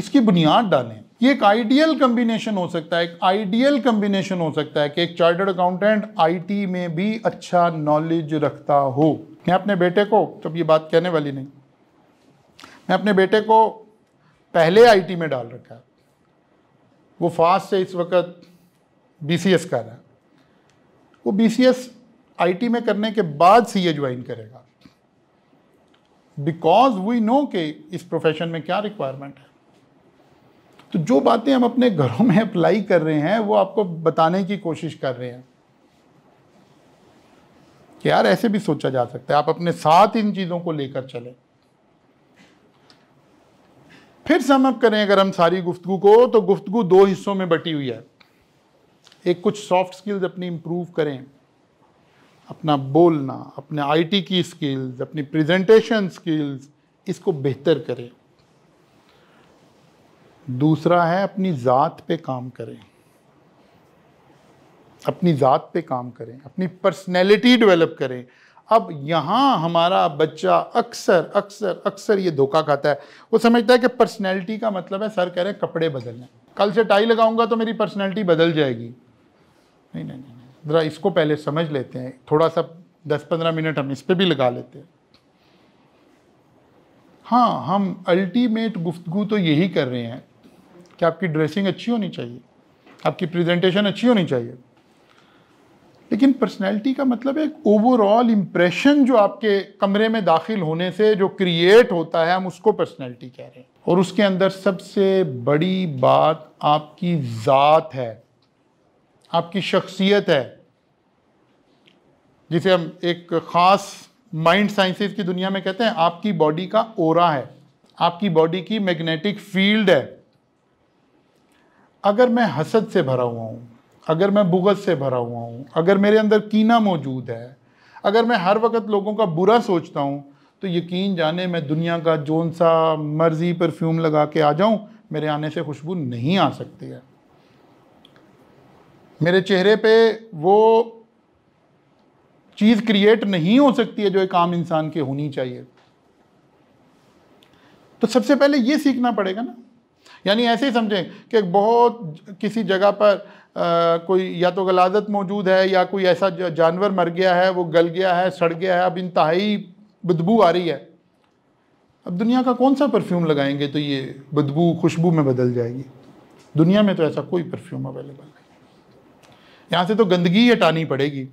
इसकी बुनियाद डालें ये एक आइडियल कम्बिनेशन हो सकता है एक आइडियल कम्बिनेशन हो सकता है कि एक चार्टर्ड अकाउंटेंट आईटी में भी अच्छा नॉलेज रखता हो मैं अपने बेटे को जब ये बात कहने वाली नहीं मैं अपने बेटे को पहले आईटी में डाल रखा है वो फास्ट से इस वक्त बीसीएस कर रहा है वो बीसीएस आईटी में करने के बाद सीए ज्वाइन करेगा बिकॉज वी नो के इस प्रोफेशन में क्या रिक्वायरमेंट है तो जो बातें हम अपने घरों में अप्लाई कर रहे हैं वो आपको बताने की कोशिश कर रहे हैं कि यार ऐसे भी सोचा जा सकता है आप अपने साथ इन चीज़ों को लेकर चलें फिर अब करें अगर हम सारी गुफ्तु को तो गुफ्तु दो हिस्सों में बटी हुई है एक कुछ सॉफ्ट स्किल्स अपनी इम्प्रूव करें अपना बोलना अपने आईटी की स्किल्स अपनी प्रेजेंटेशन स्किल्स इसको बेहतर करें दूसरा है अपनी ज़ात पे काम करें अपनी ज़ात पे काम करें अपनी पर्सनैलिटी डेवलप करें अब यहाँ हमारा बच्चा अक्सर अक्सर अक्सर ये धोखा खाता है वो समझता है कि पर्सनैलिटी का मतलब है सर कह रहे हैं कपड़े बदलने कल से टाई लगाऊंगा तो मेरी पर्सनैलिटी बदल जाएगी नहीं नहीं नहीं ज़रा इसको पहले समझ लेते हैं थोड़ा सा दस पंद्रह मिनट हम इस पर भी लगा लेते हैं हाँ हम अल्टीमेट गुफ्तगु तो यही कर रहे हैं कि आपकी ड्रेसिंग अच्छी होनी चाहिए आपकी प्रेजेंटेशन अच्छी होनी चाहिए लेकिन पर्सनैलिटी का मतलब एक ओवरऑल इम्प्रेशन जो आपके कमरे में दाखिल होने से जो क्रिएट होता है हम उसको पर्सनैलिटी कह रहे हैं और उसके अंदर सबसे बड़ी बात आपकी ज़ात है आपकी शख्सियत है जिसे हम एक ख़ास माइंड साइंसेस की दुनिया में कहते हैं आपकी बॉडी का ओरा है आपकी बॉडी की मैग्नेटिक फील्ड है अगर मैं हसद से भरा हुआ हूँ अगर मैं बुगत से भरा हुआ हूँ अगर मेरे अंदर कीना मौजूद है अगर मैं हर वक्त लोगों का बुरा सोचता हूँ तो यकीन जाने मैं दुनिया का जोन सा मर्ज़ी परफ्यूम लगा के आ जाऊँ मेरे आने से खुशबू नहीं आ सकती है मेरे चेहरे पे वो चीज़ क्रिएट नहीं हो सकती है जो एक आम इंसान के होनी चाहिए तो सबसे पहले ये सीखना पड़ेगा ना यानी ऐसे ही समझें कि बहुत किसी जगह पर आ, कोई या तो गलाजत मौजूद है या कोई ऐसा जानवर मर गया है वो गल गया है सड़ गया है अब इंतहाई बदबू आ रही है अब दुनिया का कौन सा परफ्यूम लगाएंगे तो ये बदबू खुशबू में बदल जाएगी दुनिया में तो ऐसा कोई परफ्यूम अवेलेबल नहीं यहाँ से तो गंदगी हटानी पड़ेगी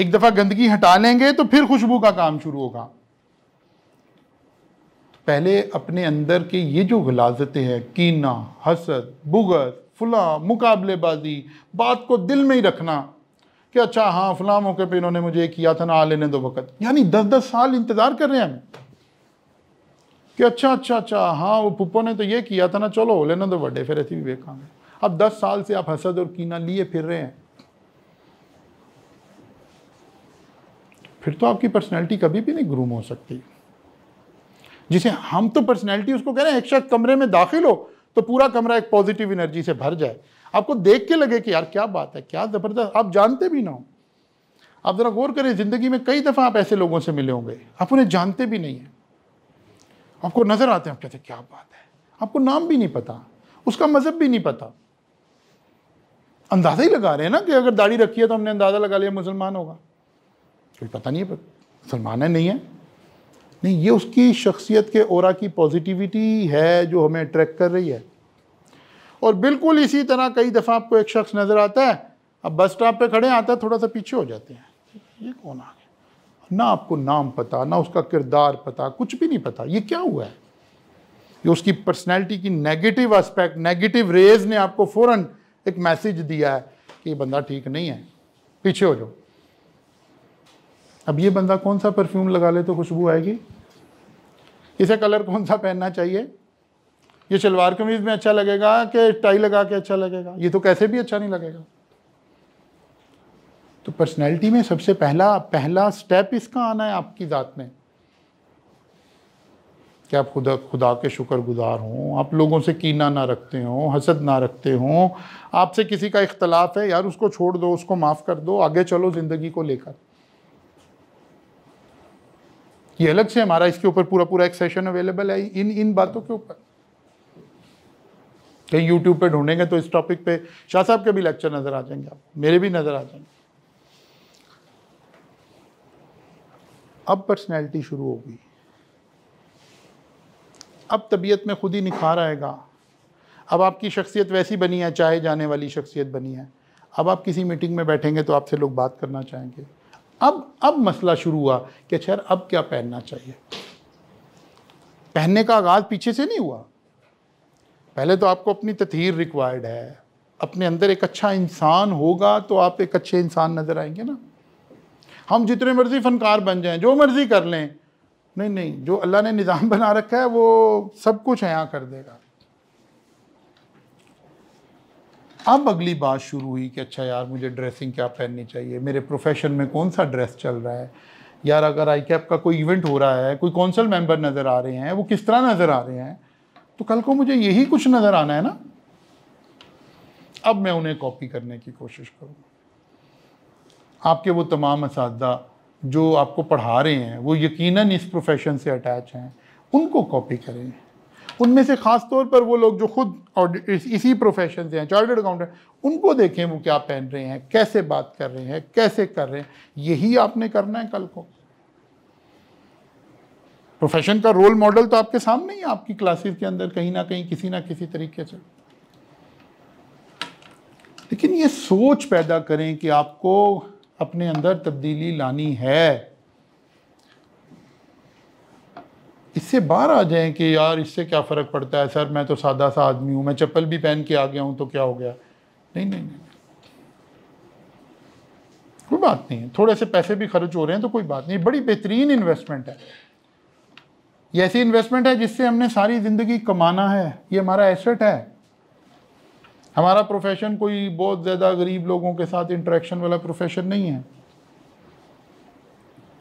एक दफ़ा गंदगी हटा लेंगे तो फिर खुशबू का काम शुरू होगा पहले अपने अंदर के ये जो गलाजतें हैं कीना हसद बुगत फुला मुकाबलेबाजी बात को दिल में ही रखना कि अच्छा हाँ फलाम मौके पर इन्होंने मुझे किया था ना आ लेने दो वक्त यानी दस दस साल इंतज़ार कर रहे हैं हम कि अच्छा अच्छा अच्छा हाँ वो पुप्पो ने तो ये किया था ना चलो ओले लेने दो बडे फिर ऐसी भी बेकाम अब दस साल से आप हसद और कीना लिए फिर रहे हैं फिर तो आपकी पर्सनैलिटी कभी भी नहीं ग्रूम हो सकती जिसे हम तो पर्सनैलिटी उसको कह रहे हैं एक शख्स कमरे में दाखिल हो तो पूरा कमरा एक पॉजिटिव एनर्जी से भर जाए आपको देख के लगे कि यार क्या बात है क्या ज़बरदस्त आप जानते भी ना हो आप ज़रा गौर करें ज़िंदगी में कई दफ़ा आप ऐसे लोगों से मिले होंगे आप उन्हें जानते भी नहीं हैं आपको नज़र आते हैं आप कहते हैं क्या बात है आपको नाम भी नहीं पता उसका मज़हब भी नहीं पता अंदाज़ा ही लगा रहे हैं ना कि अगर दाढ़ी रखी है तो हमने अंदाज़ा लगा लिया मुसलमान होगा कोई पता नहीं है मुसलमान है नहीं है नहीं ये उसकी शख्सियत के और की पॉजिटिविटी है जो हमें अट्रैक्ट कर रही है और बिल्कुल इसी तरह कई दफ़ा आपको एक शख्स नज़र आता है अब बस स्टॉप पे खड़े आता है थोड़ा सा पीछे हो जाते हैं ये कौन आ गया ना आपको नाम पता ना उसका किरदार पता कुछ भी नहीं पता ये क्या हुआ है ये उसकी पर्सनैलिटी की नेगेटिव आस्पेक्ट नेगेटिव रेज ने आपको फ़ौर एक मैसेज दिया है कि ये बंदा ठीक नहीं है पीछे हो जाओ अब ये बंदा कौन सा परफ्यूम लगा ले तो खुशबू आएगी इसे कलर कौन सा पहनना चाहिए ये शलवार कमीज में अच्छा लगेगा कि टाई लगा के अच्छा लगेगा ये तो कैसे भी अच्छा नहीं लगेगा तो पर्सनैलिटी में सबसे पहला पहला स्टेप इसका आना है आपकी ज़ात में कि आप खुदा खुदा के शुक्र गुज़ार हों आप लोगों से कीना ना रखते हों हसद ना रखते हों आपसे किसी का इख्तलाफ है यार उसको छोड़ दो उसको माफ़ कर दो आगे चलो ज़िंदगी को लेकर ये अलग से हमारा इसके ऊपर पूरा पूरा एक सेशन अवेलेबल है इन इन बातों के ऊपर कहीं यूट्यूब पे ढूंढेंगे तो इस टॉपिक पे शाह साहब के भी लेक्चर नज़र आ जाएंगे आप मेरे भी नज़र आ जाएंगे अब पर्सनैलिटी शुरू होगी अब तबीयत में खुद ही निखार आएगा अब आपकी शख्सियत वैसी बनी है चाहे जाने वाली शख्सियत बनी है अब आप किसी मीटिंग में बैठेंगे तो आपसे लोग बात करना चाहेंगे अब अब मसला शुरू हुआ कि अच्छा यार अब क्या पहनना चाहिए पहनने का आगाज़ पीछे से नहीं हुआ पहले तो आपको अपनी तथीर रिक्वायर्ड है अपने अंदर एक अच्छा इंसान होगा तो आप एक अच्छे इंसान नज़र आएंगे ना हम जितने मर्ज़ी फ़नकार बन जाएं जो मर्ज़ी कर लें नहीं नहीं जो अल्लाह ने निज़ाम बना रखा है वो सब कुछ यहाँ कर देगा अब अगली बात शुरू हुई कि अच्छा यार मुझे ड्रेसिंग क्या पहननी चाहिए मेरे प्रोफेशन में कौन सा ड्रेस चल रहा है यार अगर आई कैप का कोई इवेंट हो रहा है कोई कौंसल मेंबर नज़र आ रहे हैं वो किस तरह नज़र आ रहे हैं तो कल को मुझे यही कुछ नज़र आना है ना अब मैं उन्हें कॉपी करने की कोशिश करूँगा आपके वो तमाम इस जो आपको पढ़ा रहे हैं वो यकीनन इस प्रोफेशन से अटैच हैं उनको कॉपी करें उनमें से ख़ास तौर पर वो लोग जो खुद और इसी प्रोफेशन से हैं चार्टर्ड अकाउंटेंट उनको देखें वो क्या पहन रहे हैं कैसे बात कर रहे हैं कैसे कर रहे हैं यही आपने करना है कल को प्रोफेशन का रोल मॉडल तो आपके सामने ही आपकी क्लासेस के अंदर कहीं ना कहीं किसी ना किसी तरीके से लेकिन ये सोच पैदा करें कि आपको अपने अंदर तब्दीली लानी है इससे बाहर आ जाएं कि यार इससे क्या फ़र्क पड़ता है सर मैं तो सादा सा आदमी हूँ मैं चप्पल भी पहन के आ गया हूँ तो क्या हो गया नहीं नहीं नहीं कोई बात नहीं है थोड़े से पैसे भी खर्च हो रहे हैं तो कोई बात नहीं बड़ी बेहतरीन इन्वेस्टमेंट है ये ऐसी इन्वेस्टमेंट है जिससे हमने सारी ज़िंदगी कमाना है ये हमारा एसेट है हमारा प्रोफेशन कोई बहुत ज़्यादा गरीब लोगों के साथ इंटरेक्शन वाला प्रोफेशन नहीं है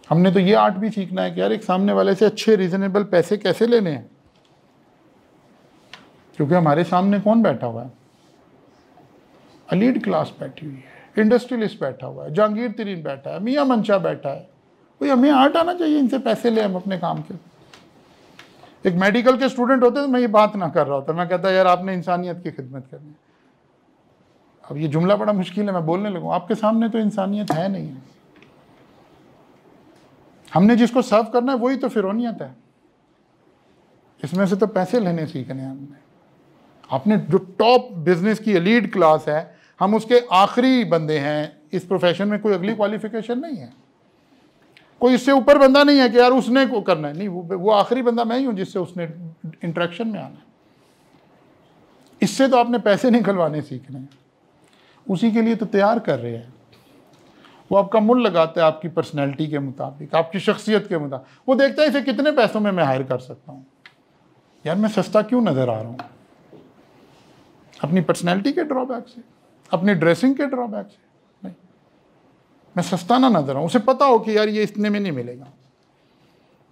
हमने तो ये आर्ट भी सीखना है कि यार एक सामने वाले से अच्छे रीजनेबल पैसे कैसे लेने हैं क्योंकि हमारे सामने कौन बैठा हुआ है अलीड क्लास बैठी हुई है इंडस्ट्रियलिस्ट बैठा हुआ है जहांगीर तरीन बैठा है मियाँ मंशा बैठा है भाई हमें आर्ट आना चाहिए इनसे पैसे ले हम अपने काम के एक मेडिकल के स्टूडेंट होते तो मैं ये बात ना कर रहा होता मैं कहता यार आपने इंसानियत की खिदमत करनी अब ये जुमला बड़ा मुश्किल है मैं बोलने लगूँ आपके सामने तो इंसानियत है नहीं है हमने जिसको सर्व करना है वही तो फिरौनियत है इसमें से तो पैसे लेने सीखने हमने आपने जो टॉप बिजनेस की एलीड क्लास है हम उसके आखिरी बंदे हैं इस प्रोफेशन में कोई अगली क्वालिफिकेशन नहीं है कोई इससे ऊपर बंदा नहीं है कि यार उसने को करना है नहीं वो वो आखिरी बंदा मैं ही हूँ जिससे उसने इंट्रैक्शन में आना है इससे तो आपने पैसे निकलवाने सीखने हैं उसी के लिए तो तैयार कर रहे हैं वो आपका मुल लगाता है आपकी पर्सनैलिटी के मुताबिक आपकी शख्सियत के मुताबिक वो देखता है इसे कितने पैसों में मैं हायर कर सकता हूँ यार मैं सस्ता क्यों नज़र आ रहा हूँ अपनी पर्सनैलिटी के ड्रॉबैक से अपनी ड्रेसिंग के ड्रॉबैक से नहीं मैं सस्ता ना नज़र आऊँ उसे पता हो कि यार ये इतने में नहीं मिलेगा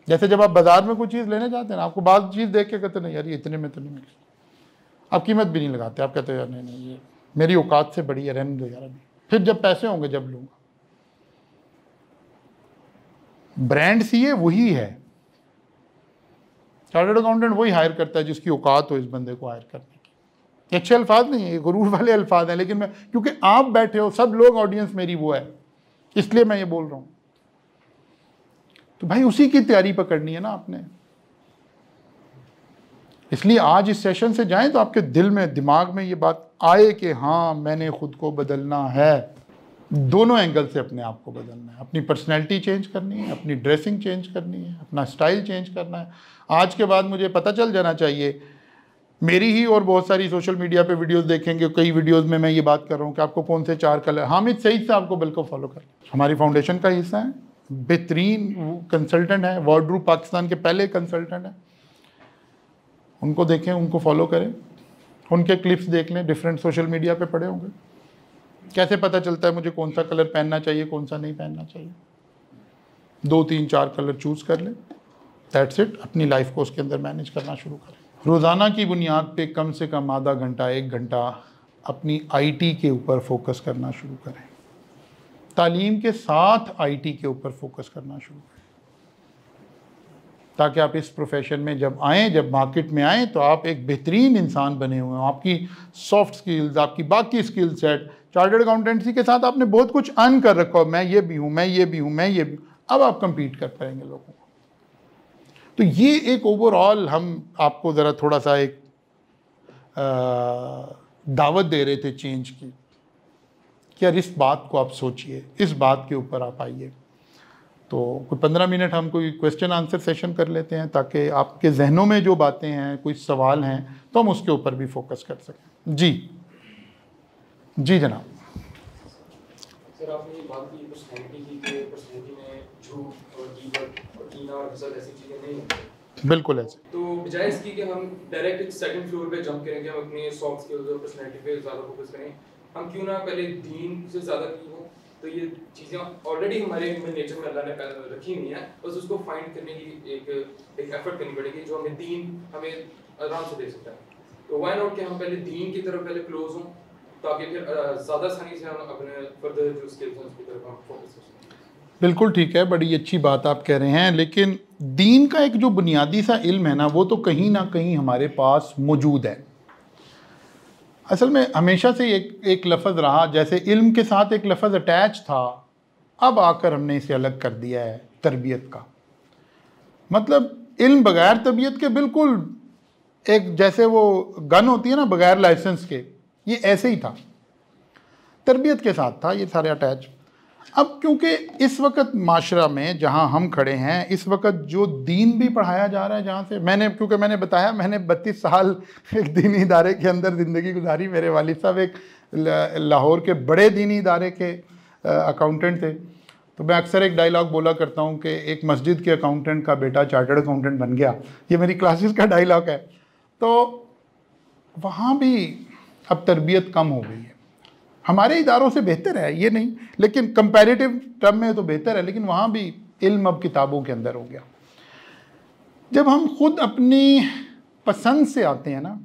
जैसे जब आप बाज़ार में कोई चीज़ लेने जाते हैं ना आपको बाद चीज़ देख के कहते नहीं यार ये इतने में तो नहीं मिलेगा आप कीमत भी नहीं लगाते आप कहते यार नहीं नहीं ये मेरी औकात से बड़ी है रहने दो यार अभी फिर जब पैसे होंगे जब लूँगा ब्रांड सी ए वही है चार्टर्ड अकाउंटेंट वही हायर करता है जिसकी औकात हो इस बंदे को हायर करने की अच्छे अल्फाज नहीं है ये गुरूर वाले अल्फाज हैं लेकिन मैं क्योंकि आप बैठे हो सब लोग ऑडियंस मेरी वो है इसलिए मैं ये बोल रहा हूँ तो भाई उसी की तैयारी पकड़नी है ना आपने इसलिए आज इस सेशन से जाएं तो आपके दिल में दिमाग में ये बात आए कि हाँ मैंने खुद को बदलना है दोनों एंगल से अपने आप को बदलना है अपनी पर्सनैलिटी चेंज करनी है अपनी ड्रेसिंग चेंज करनी है अपना स्टाइल चेंज करना है आज के बाद मुझे पता चल जाना चाहिए मेरी ही और बहुत सारी सोशल मीडिया पे वीडियोस देखेंगे कई वीडियोस में मैं ये बात कर रहा हूँ कि आपको कौन से चार कलर हामिद सईद साहब को बिल्कुल फॉलो कर हमारी फाउंडेशन का हिस्सा है बेहतरीन कंसल्टेंट है रूप पाकिस्तान के पहले कंसल्टेंट हैं उनको देखें उनको फॉलो करें उनके क्लिप्स देख लें डिफरेंट सोशल मीडिया पर पड़े होंगे कैसे पता चलता है मुझे कौन सा कलर पहनना चाहिए कौन सा नहीं पहनना चाहिए दो तीन चार कलर चूज़ कर लें दैट्स इट अपनी लाइफ को उसके अंदर मैनेज करना शुरू करें रोज़ाना की बुनियाद पे कम से कम आधा घंटा एक घंटा अपनी आईटी के ऊपर फोकस करना शुरू करें तालीम के साथ आईटी के ऊपर फोकस करना शुरू करें ताकि आप इस प्रोफेशन में जब आएँ जब मार्केट में आएँ तो आप एक बेहतरीन इंसान बने हुए हों आपकी सॉफ्ट स्किल्स आपकी बाकी स्किल सेट चार्टर्ड अकाउंटेंसी के साथ आपने बहुत कुछ अर्न कर रखा हो मैं ये भी हूँ मैं ये भी हूँ मैं ये भी अब आप कंपीट कर पाएंगे लोगों को तो ये एक ओवरऑल हम आपको ज़रा थोड़ा सा एक आ, दावत दे रहे थे चेंज की कि यार इस बात को आप सोचिए इस बात के ऊपर आप आइए तो कोई पंद्रह मिनट हम कोई क्वेश्चन आंसर सेशन कर लेते हैं ताकि आपके जहनों में जो बातें हैं कोई सवाल हैं तो हम उसके ऊपर भी फोकस कर सकें जी जी जनाब सर आपने ये बात की पर्सनैलिटी की कि पर्सनैलिटी में झूठ और गीबत और कीना और हसद ऐसी चीज़ें नहीं होती बिल्कुल ऐसे तो बजाय इसकी कि हम डायरेक्ट सेकंड फ्लोर पे जंप करेंगे हम अपने सॉफ्ट स्किल्स और पर्सनैलिटी पे ज़्यादा फोकस करें हम क्यों ना पहले दीन से ज़्यादा की हो तो ये चीज़ें ऑलरेडी हमारे ह्यूमन नेचर में अल्लाह ने रखी हुई हैं बस उसको फाइंड करने की एक एक एफर्ट करनी पड़ेगी जो हमें दीन हमें आराम से दे सकता है तो वाई नॉट कि हम पहले दीन की तरफ पहले क्लोज हों बिल्कुल ठीक है बड़ी अच्छी बात आप कह रहे हैं लेकिन दीन का एक जो बुनियादी सा इल्म है ना वो तो कहीं ना कहीं हमारे पास मौजूद है असल में हमेशा से एक एक लफ्ज़ रहा जैसे इल्म के साथ एक लफ्ज़ अटैच था अब आकर हमने इसे अलग कर दिया है तरबियत का मतलब इल्म बग़ैर तबीयत के बिल्कुल एक जैसे वो गन होती है ना बग़ैर लाइसेंस के ये ऐसे ही था तरबियत के साथ था ये सारे अटैच अब क्योंकि इस वक्त माशरा में जहाँ हम खड़े हैं इस वक्त जो दीन भी पढ़ाया जा रहा है जहाँ से मैंने क्योंकि मैंने बताया मैंने बत्तीस साल एक दीनी इदारे के अंदर ज़िंदगी गुजारी मेरे वाल साहब एक लाहौर के बड़े दीनी इदारे के अकाउंटेंट थे तो मैं अक्सर एक डायलॉग बोला करता हूँ कि एक मस्जिद के अकाउंटेंट का बेटा चार्टर्ड अकाउंटेंट बन गया ये मेरी क्लासेस का डायलॉग है तो वहाँ भी अब तरबियत कम हो गई है हमारे इदारों से बेहतर है ये नहीं लेकिन कंपेरेटिव टर्म में तो बेहतर है लेकिन वहाँ भी इल्म अब किताबों के अंदर हो गया जब हम खुद अपनी पसंद से आते हैं ना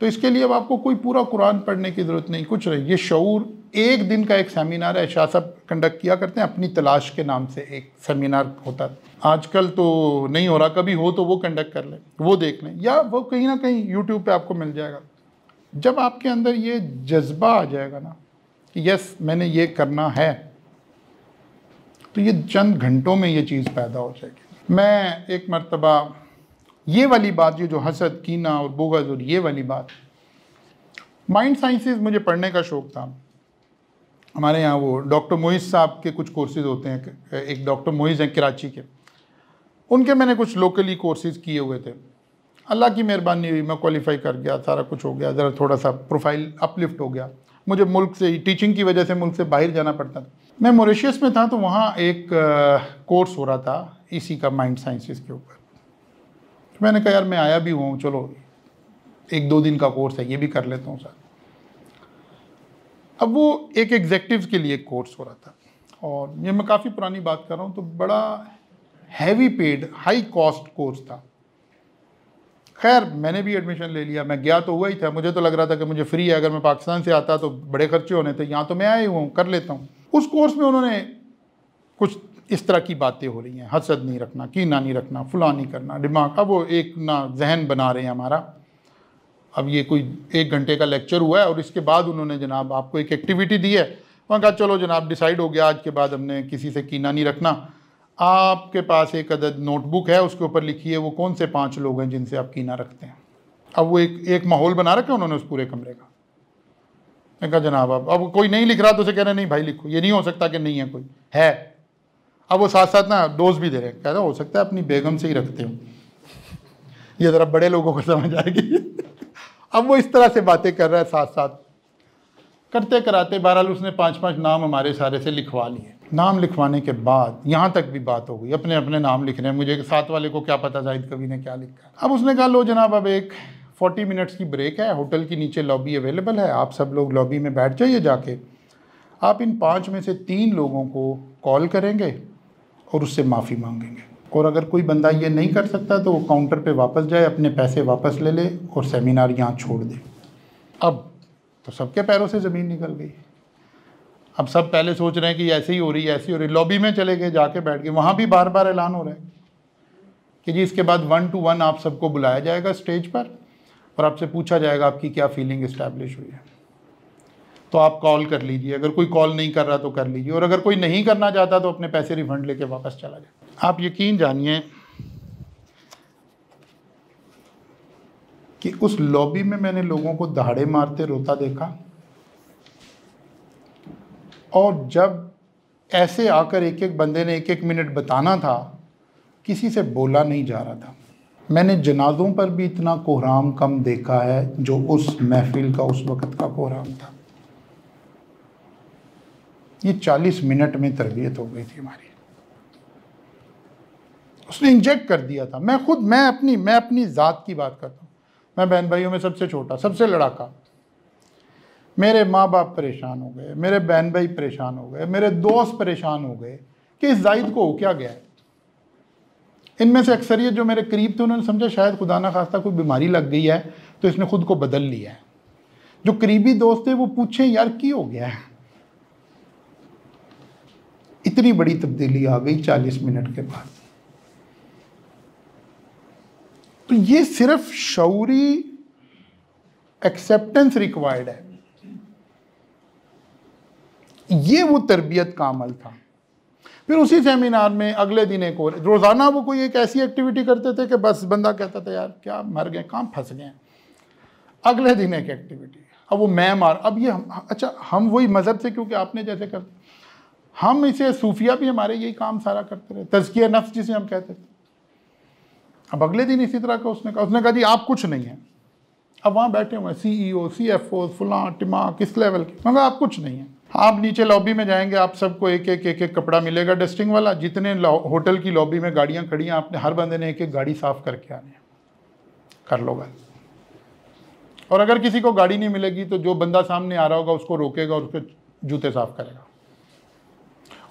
तो इसके लिए अब आपको कोई पूरा कुरान पढ़ने की ज़रूरत नहीं कुछ नहीं ये शूर एक दिन का एक सेमिनार है शाह साहब कंडक्ट किया करते हैं अपनी तलाश के नाम से एक सेमिनार होता है आजकल तो नहीं हो रहा कभी हो तो वो कंडक्ट कर लें वो देख लें या वो कहीं ना कहीं यूट्यूब पे आपको मिल जाएगा जब आपके अंदर ये जज्बा आ जाएगा ना कि यस मैंने ये करना है तो ये चंद घंटों में ये चीज़ पैदा हो जाएगी मैं एक मरतबा ये वाली बात ये जो हसद कीना और बोगज और ये वाली बात माइंड साइंसेस मुझे पढ़ने का शौक़ था हमारे यहाँ वो डॉक्टर मोइस साहब के कुछ कोर्सेज होते हैं एक डॉक्टर मोइस हैं कराची के उनके मैंने कुछ लोकली कोर्सेज किए हुए थे अल्लाह की मेहरबानी हुई मैं क्वालिफाई कर गया सारा कुछ हो गया ज़रा थोड़ा सा प्रोफाइल अपलिफ्ट हो गया मुझे मुल्क से ही टीचिंग की वजह से मुल्क से बाहर जाना पड़ता था मैं मोरिशियस में था तो वहाँ एक कोर्स हो रहा था इसी का माइंड साइंसिस के ऊपर तो मैंने कहा यार मैं आया भी हूँ चलो एक दो दिन का कोर्स है ये भी कर लेता हूँ सर अब वो एक एग्जेक्टिव के लिए कोर्स हो रहा था और ये मैं काफ़ी पुरानी बात कर रहा हूँ तो बड़ा heavy paid high cost course था खैर मैंने भी एडमिशन ले लिया मैं गया तो हुआ ही था मुझे तो लग रहा था कि मुझे फ्री है अगर मैं पाकिस्तान से आता तो बड़े खर्चे होने थे यहाँ तो मैं आया हुआ हूँ कर लेता हूँ उस कोर्स में उन्होंने कुछ इस तरह की बातें हो रही हैं हसद नहीं रखना कीना नहीं रखना फुला नहीं करना दिमाग अब वो एक ना जहन बना रहे हैं हमारा अब ये कोई एक घंटे का लेक्चर हुआ है और इसके बाद उन्होंने जनाब आपको एक एक्टिविटी दी है वहाँ कहा चलो जनाब डिसाइड हो गया आज के बाद हमने किसी से कीना नहीं रखना आपके पास एक अदद नोटबुक है उसके ऊपर लिखिए वो कौन से पांच लोग हैं जिनसे आप कीना रखते हैं अब वो एक एक माहौल बना रखा उन्होंने उस पूरे कमरे का मैंने कहा जनाब अब अब कोई नहीं लिख रहा तो उसे कह रहे नहीं भाई लिखो ये नहीं हो सकता कि नहीं है कोई है अब वो साथ साथ ना डोज भी दे रहे कह रहे हो सकता है अपनी बेगम से ही रखते हो ये ज़रा बड़े लोगों को समझ आएगी अब वो इस तरह से बातें कर रहा है साथ साथ करते कराते बहरहाल उसने पाँच पाँच नाम हमारे सारे से लिखवा लिए नाम लिखवाने के बाद यहाँ तक भी बात हो गई अपने अपने नाम लिख रहे हैं मुझे साथ वाले को क्या पता जाहिद कवि ने क्या लिखा अब उसने कहा लो जनाब अब एक 40 मिनट्स की ब्रेक है होटल के नीचे लॉबी अवेलेबल है आप सब लोग लॉबी में बैठ जाइए जाके आप इन पाँच में से तीन लोगों को कॉल करेंगे और उससे माफ़ी मांगेंगे और अगर कोई बंदा ये नहीं कर सकता तो वो काउंटर पे वापस जाए अपने पैसे वापस ले ले और सेमिनार यहाँ छोड़ दे अब तो सबके पैरों से ज़मीन निकल गई अब सब पहले सोच रहे हैं कि ऐसे ही हो रही है ऐसी हो रही लॉबी में चले गए जाके बैठ गए वहाँ भी बार बार ऐलान हो रहा है कि जी इसके बाद वन टू वन आप सबको बुलाया जाएगा स्टेज पर और आपसे पूछा जाएगा आपकी क्या फीलिंग इस्टेब्लिश हुई है तो आप कॉल कर लीजिए अगर कोई कॉल नहीं कर रहा तो कर लीजिए और अगर कोई नहीं करना चाहता तो अपने पैसे रिफंड लेके वापस चला जाए आप यकीन जानिए कि उस लॉबी में मैंने लोगों को दहाड़े मारते रोता देखा और जब ऐसे आकर एक एक बंदे ने एक एक मिनट बताना था किसी से बोला नहीं जा रहा था मैंने जनाजों पर भी इतना कोहराम कम देखा है जो उस महफिल का उस वक़्त का कोहराम था ये चालीस मिनट में तरबियत हो गई थी हमारी उसने इंजेक्ट कर दिया था मैं खुद मैं अपनी मैं अपनी ज़ात की बात करता हूँ मैं बहन भाइयों में सबसे छोटा सबसे लड़ाका मेरे माँ बाप परेशान हो गए मेरे बहन भाई परेशान हो गए मेरे दोस्त परेशान हो गए कि इस जायद को हो क्या गया है इनमें से अक्सरियत जो मेरे करीब थे उन्होंने समझा शायद खुदा ना खास्ता कोई बीमारी लग गई है तो इसने खुद को बदल लिया है जो करीबी दोस्त थे वो पूछे यार की हो गया है इतनी बड़ी तब्दीली आ गई चालीस मिनट के बाद तो ये सिर्फ शौरी एक्सेप्टेंस रिक्वायर्ड है ये वो तरबियत का अमल था फिर उसी सेमिनार में अगले दिन एक और रोज़ाना वो कोई एक ऐसी एक्टिविटी करते थे कि बस बंदा कहता था यार क्या मर गए काम फंस गए अगले दिन एक एक्टिविटी अब वो मैं मार अब ये हम अच्छा हम वही मज़हब से क्योंकि आपने जैसे कर हम इसे सूफिया भी हमारे यही काम सारा करते रहे तजकिया नफ्स जिसे हम कहते थे अब अगले दिन इसी तरह का उसने कहा उसने कहा जी आप कुछ नहीं हैं अब वहाँ बैठे हुए हैं सी ई ओ सी एफ ओ फलां टिमा किस लेवल के मगर आप कुछ नहीं हैं आप नीचे लॉबी में जाएंगे आप सबको एक एक एक एक कपड़ा मिलेगा डस्टिंग वाला जितने होटल की लॉबी में गाड़ियाँ खड़ी हैं आपने हर बंदे ने एक एक गाड़ी साफ़ करके आनी कर गल और अगर किसी को गाड़ी नहीं मिलेगी तो जो बंदा सामने आ रहा होगा उसको रोकेगा और उसके जूते साफ़ करेगा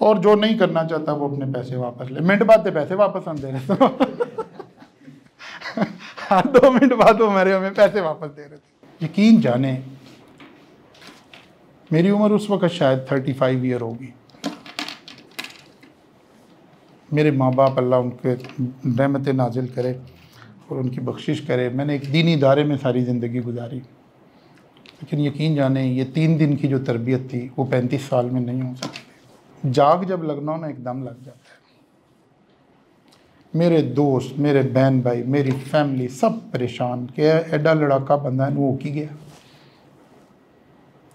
और जो नहीं करना चाहता वो अपने पैसे वापस ले मिनट बाद तो पैसे वापस हम दे रहे थे हाँ दो मिनट बाद वो हमारे हमें पैसे वापस दे रहे थे यकीन जाने मेरी उम्र उस वक्त शायद थर्टी फाइव ईयर होगी मेरे माँ बाप अल्लाह उनके रहमत नाजिल करे और उनकी बख्शिश करे मैंने एक दीनी इदारे में सारी ज़िंदगी गुजारी लेकिन यकीन जाने ये तीन दिन की जो तरबियत थी वो पैंतीस साल में नहीं हो सकती जाग जब लगना हो ना एकदम लग जाता है मेरे दोस्त मेरे बहन भाई मेरी फैमिली सब परेशान कि एडा लड़ाका बंदा है वो की गया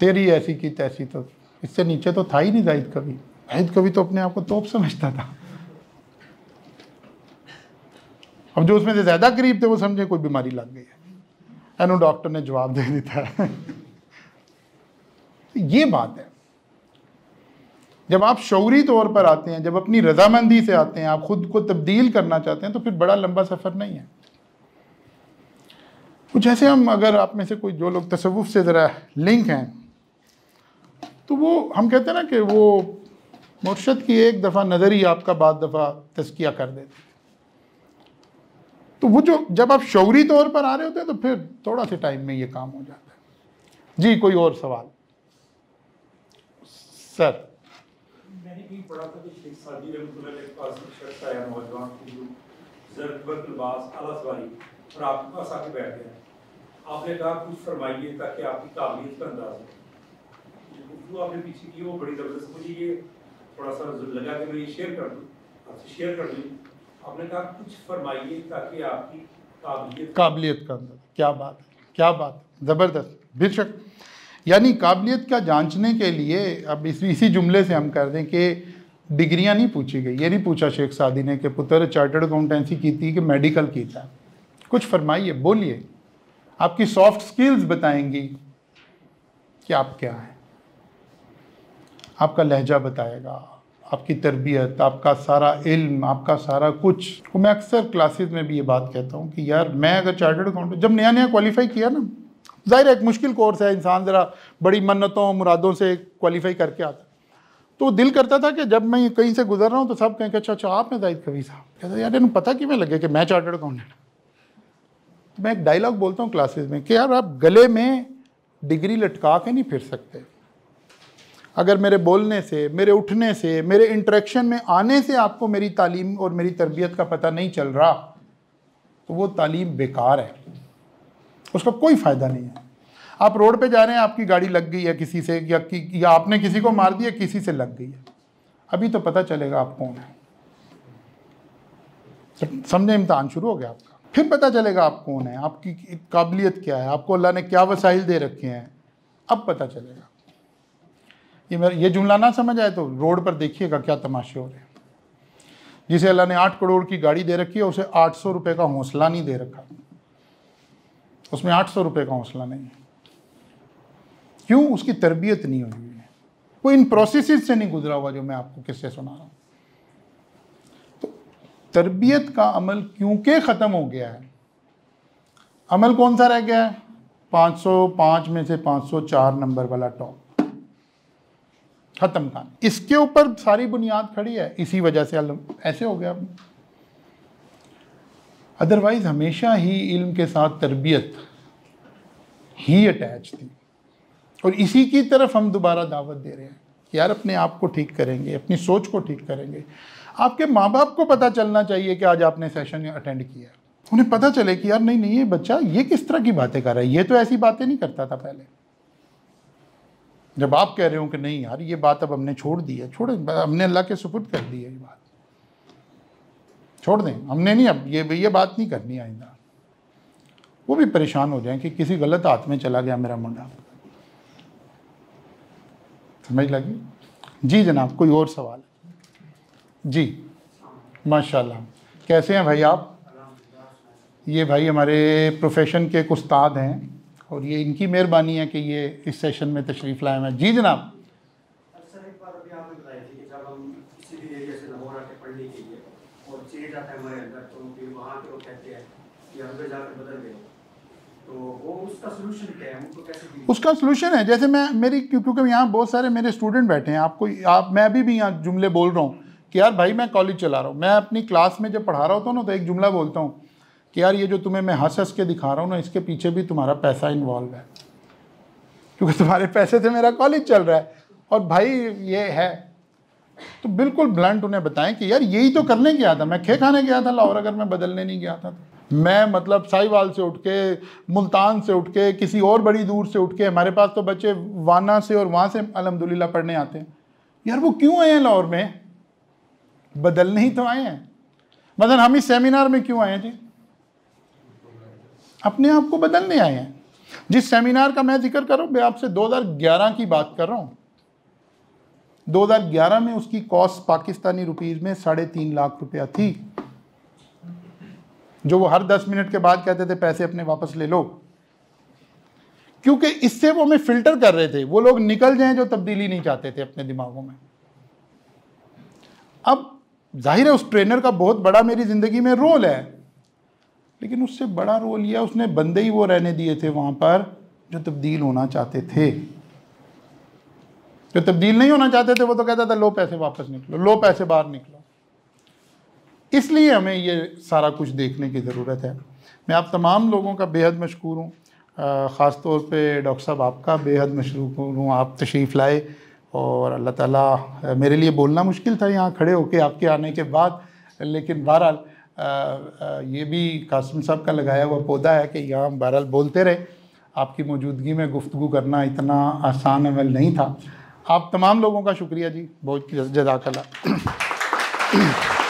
तेरी ऐसी की तैसी तो इससे नीचे तो था ही नहीं जाहिद कभी जाहिद कभी तो अपने आप को तोप समझता था अब जो उसमें से ज़्यादा करीब थे वो समझे कोई बीमारी लग गई है एनो डॉक्टर ने जवाब दे दिया है तो ये बात है जब आप शौरी तौर पर आते हैं जब अपनी रजामंदी से आते हैं आप खुद को तब्दील करना चाहते हैं तो फिर बड़ा लंबा सफ़र नहीं है कुछ ऐसे हम अगर आप में से कोई जो लोग तसवुफ़ से ज़रा लिंक हैं तो वो हम कहते हैं ना कि वो मुर्शद की एक दफ़ा नज़र ही आपका बाद दफ़ा तस्किया कर देती तो वो जो जब आप शौरी तौर पर आ रहे होते हैं तो फिर थोड़ा से टाइम में ये काम हो जाता है जी कोई और सवाल सर मैंने भी पढ़ा था कि शेख रहमतुल्लाह आपके पास आके बैठ गया आपने कहा कुछ फरमाइए ताकि आपकी काबिलियत का अंदाज़ हो जो तो आपने पीछे की वो बड़ी ज़बरदस्त मुझे ये थोड़ा सा लगा कि मैं ये शेयर कर दूँ आपसे शेयर कर दूँ आपने कहा कुछ फरमाइए ताकि आपकी काबिलियत काबिलियत का अंदर क्या बात है क्या बात ज़बरदस्त बेशक यानी काबिलियत का जांचने के लिए अब इस इसी जुमले से हम कर दें कि डिग्रियां नहीं पूछी गई ये नहीं पूछा शेख सादी ने कि पुत्र चार्टर्ड अकाउंटेंसी की थी कि मेडिकल की था कुछ फरमाइए बोलिए आपकी सॉफ्ट स्किल्स बताएंगी कि आप क्या हैं आपका लहजा बताएगा आपकी तरबियत आपका सारा इल्म आपका सारा कुछ तो मैं अक्सर क्लासेस में भी ये बात कहता हूँ कि यार मैं अगर चार्टर्ड अकाउंटेंट जब नया नया क्वालिफाई किया ना ज़ाहिर एक मुश्किल कोर्स है इंसान ज़रा बड़ी मन्नतों मुरादों से क्वालिफाई करके आता तो दिल करता था कि जब मैं कहीं से गुजर रहा हूँ तो सब कहें कि अच्छा अच्छा आप मैं जाहिद कवी साहब कहते यार इन्हें पता कि मैं लगे कि मैं चार्टर्ड अकाउंटेंट तो मैं एक डायलॉग बोलता हूँ क्लासेज में कि यार आप गले में डिग्री लटका के नहीं फिर सकते अगर मेरे बोलने से मेरे उठने से मेरे इंट्रैक्शन में आने से आपको मेरी तालीम और मेरी तरबियत का पता नहीं चल रहा तो वो तालीम बेकार है उसका कोई फ़ायदा नहीं है आप रोड पे जा रहे हैं आपकी गाड़ी लग गई है किसी से या, कि, या आपने किसी को मार दिया किसी से लग गई है अभी तो पता चलेगा आप कौन है तो समझे इम्तहान शुरू हो गया आपका फिर पता चलेगा आप कौन है आपकी काबिलियत क्या है आपको अल्लाह ने क्या वसाइल दे रखे हैं अब पता चलेगा ये मेरा ये जुमला ना समझ आए तो रोड पर देखिएगा क्या तमाशे हो रहे हैं जिसे अल्लाह ने आठ करोड़ की गाड़ी दे रखी है उसे आठ सौ रुपये का हौसला नहीं दे रखा उसमें आठ सौ रुपये का हौसला नहीं है क्यों उसकी तरबियत नहीं हुई है वो इन प्रोसेस से नहीं गुजरा हुआ जो मैं आपको किससे सुना रहा हूँ तो तरबियत का अमल क्योंकि ख़त्म हो गया है अमल कौन सा रह गया है सौ पाँच में से सौ चार नंबर वाला टॉप ख़त्म खान इसके ऊपर सारी बुनियाद खड़ी है इसी वजह से ऐसे हो गया अदरवाइज़ हमेशा ही इल्म के साथ तरबियत ही अटैच थी और इसी की तरफ हम दोबारा दावत दे रहे हैं कि यार अपने आप को ठीक करेंगे अपनी सोच को ठीक करेंगे आपके माँ बाप को पता चलना चाहिए कि आज आपने सेशन अटेंड किया उन्हें पता चले कि यार नहीं नहीं ये बच्चा ये किस तरह की बातें कर रहा है ये तो ऐसी बातें नहीं करता था पहले जब आप कह रहे हो कि नहीं यार ये बात अब हमने छोड़ दी है छोड़ हमने अल्लाह के सुपुर्द कर दी है ये बात छोड़ दें हमने नहीं अब ये ये बात नहीं करनी आइंदा वो भी परेशान हो जाए कि किसी गलत हाथ में चला गया मेरा मुंडा समझ लगी जी जनाब कोई और सवाल जी माशाल्लाह कैसे हैं भाई आप ये भाई हमारे प्रोफेशन के एक उस्ताद हैं और ये इनकी मेहरबानी है कि ये इस सेशन में तशरीफ़ लाए हैं जी जनाब तो तो तो उसका सोल्यूशन है जैसे मैं मेरी क्योंकि यहाँ बहुत सारे मेरे स्टूडेंट बैठे हैं आपको आप मैं अभी भी यहाँ जुमले बोल रहा हूँ कि यार भाई मैं कॉलेज चला रहा हूँ मैं अपनी क्लास में जब पढ़ा रहा होता हूँ ना तो एक जुमला बोलता हूँ कि यार ये जो तुम्हें मैं हंस हंस के दिखा रहा हूँ ना इसके पीछे भी तुम्हारा पैसा इन्वॉल्व है क्योंकि तुम्हारे पैसे से मेरा कॉलेज चल रहा है और भाई ये है तो बिल्कुल ब्लंट उन्हें बताएं कि यार यही तो करने गया था मैं खे खाने गया था लाहौर अगर मैं बदलने नहीं गया था तो मैं मतलब साहिवाल से उठ के मुल्तान से उठ के किसी और बड़ी दूर से उठ के हमारे पास तो बच्चे वाना से और वहाँ से अलहमदिल्ला पढ़ने आते हैं यार वो क्यों आए हैं लाहौर में बदलने ही तो आए हैं मतलब हम इस सेमिनार में क्यों आए हैं जी अपने आप को बदलने आए हैं जिस सेमिनार का मैं जिक्र करूँ मैं आपसे 2011 की बात कर रहा हूँ 2011 में उसकी कॉस्ट पाकिस्तानी रुपीज़ में साढ़े तीन लाख रुपया थी जो वो हर दस मिनट के बाद कहते थे पैसे अपने वापस ले लो क्योंकि इससे वो हमें फिल्टर कर रहे थे वो लोग निकल जाएं जो तब्दीली नहीं चाहते थे अपने दिमागों में अब जाहिर है उस ट्रेनर का बहुत बड़ा मेरी ज़िंदगी में रोल है लेकिन उससे बड़ा रोल लिया उसने बंदे ही वो रहने दिए थे वहाँ पर जो तब्दील होना चाहते थे जो तब्दील नहीं होना चाहते थे वो तो कहता था लो पैसे वापस निकलो लो पैसे बाहर निकलो इसलिए हमें ये सारा कुछ देखने की ज़रूरत है मैं आप तमाम लोगों का बेहद मशहूर हूँ ख़ास तौर पे डॉक्टर साहब आपका बेहद मशहूर हूँ आप तशरीफ़ लाए और अल्लाह ताला मेरे लिए बोलना मुश्किल था यहाँ खड़े होके आपके आने के बाद लेकिन बहरहाल ये भी कासम साहब का लगाया हुआ पौधा है कि यहाँ हम बहरहाल बोलते रहे आपकी मौजूदगी में गुफ्तु करना इतना आसान अमल नहीं था आप तमाम लोगों का शुक्रिया जी बहुत जजाकला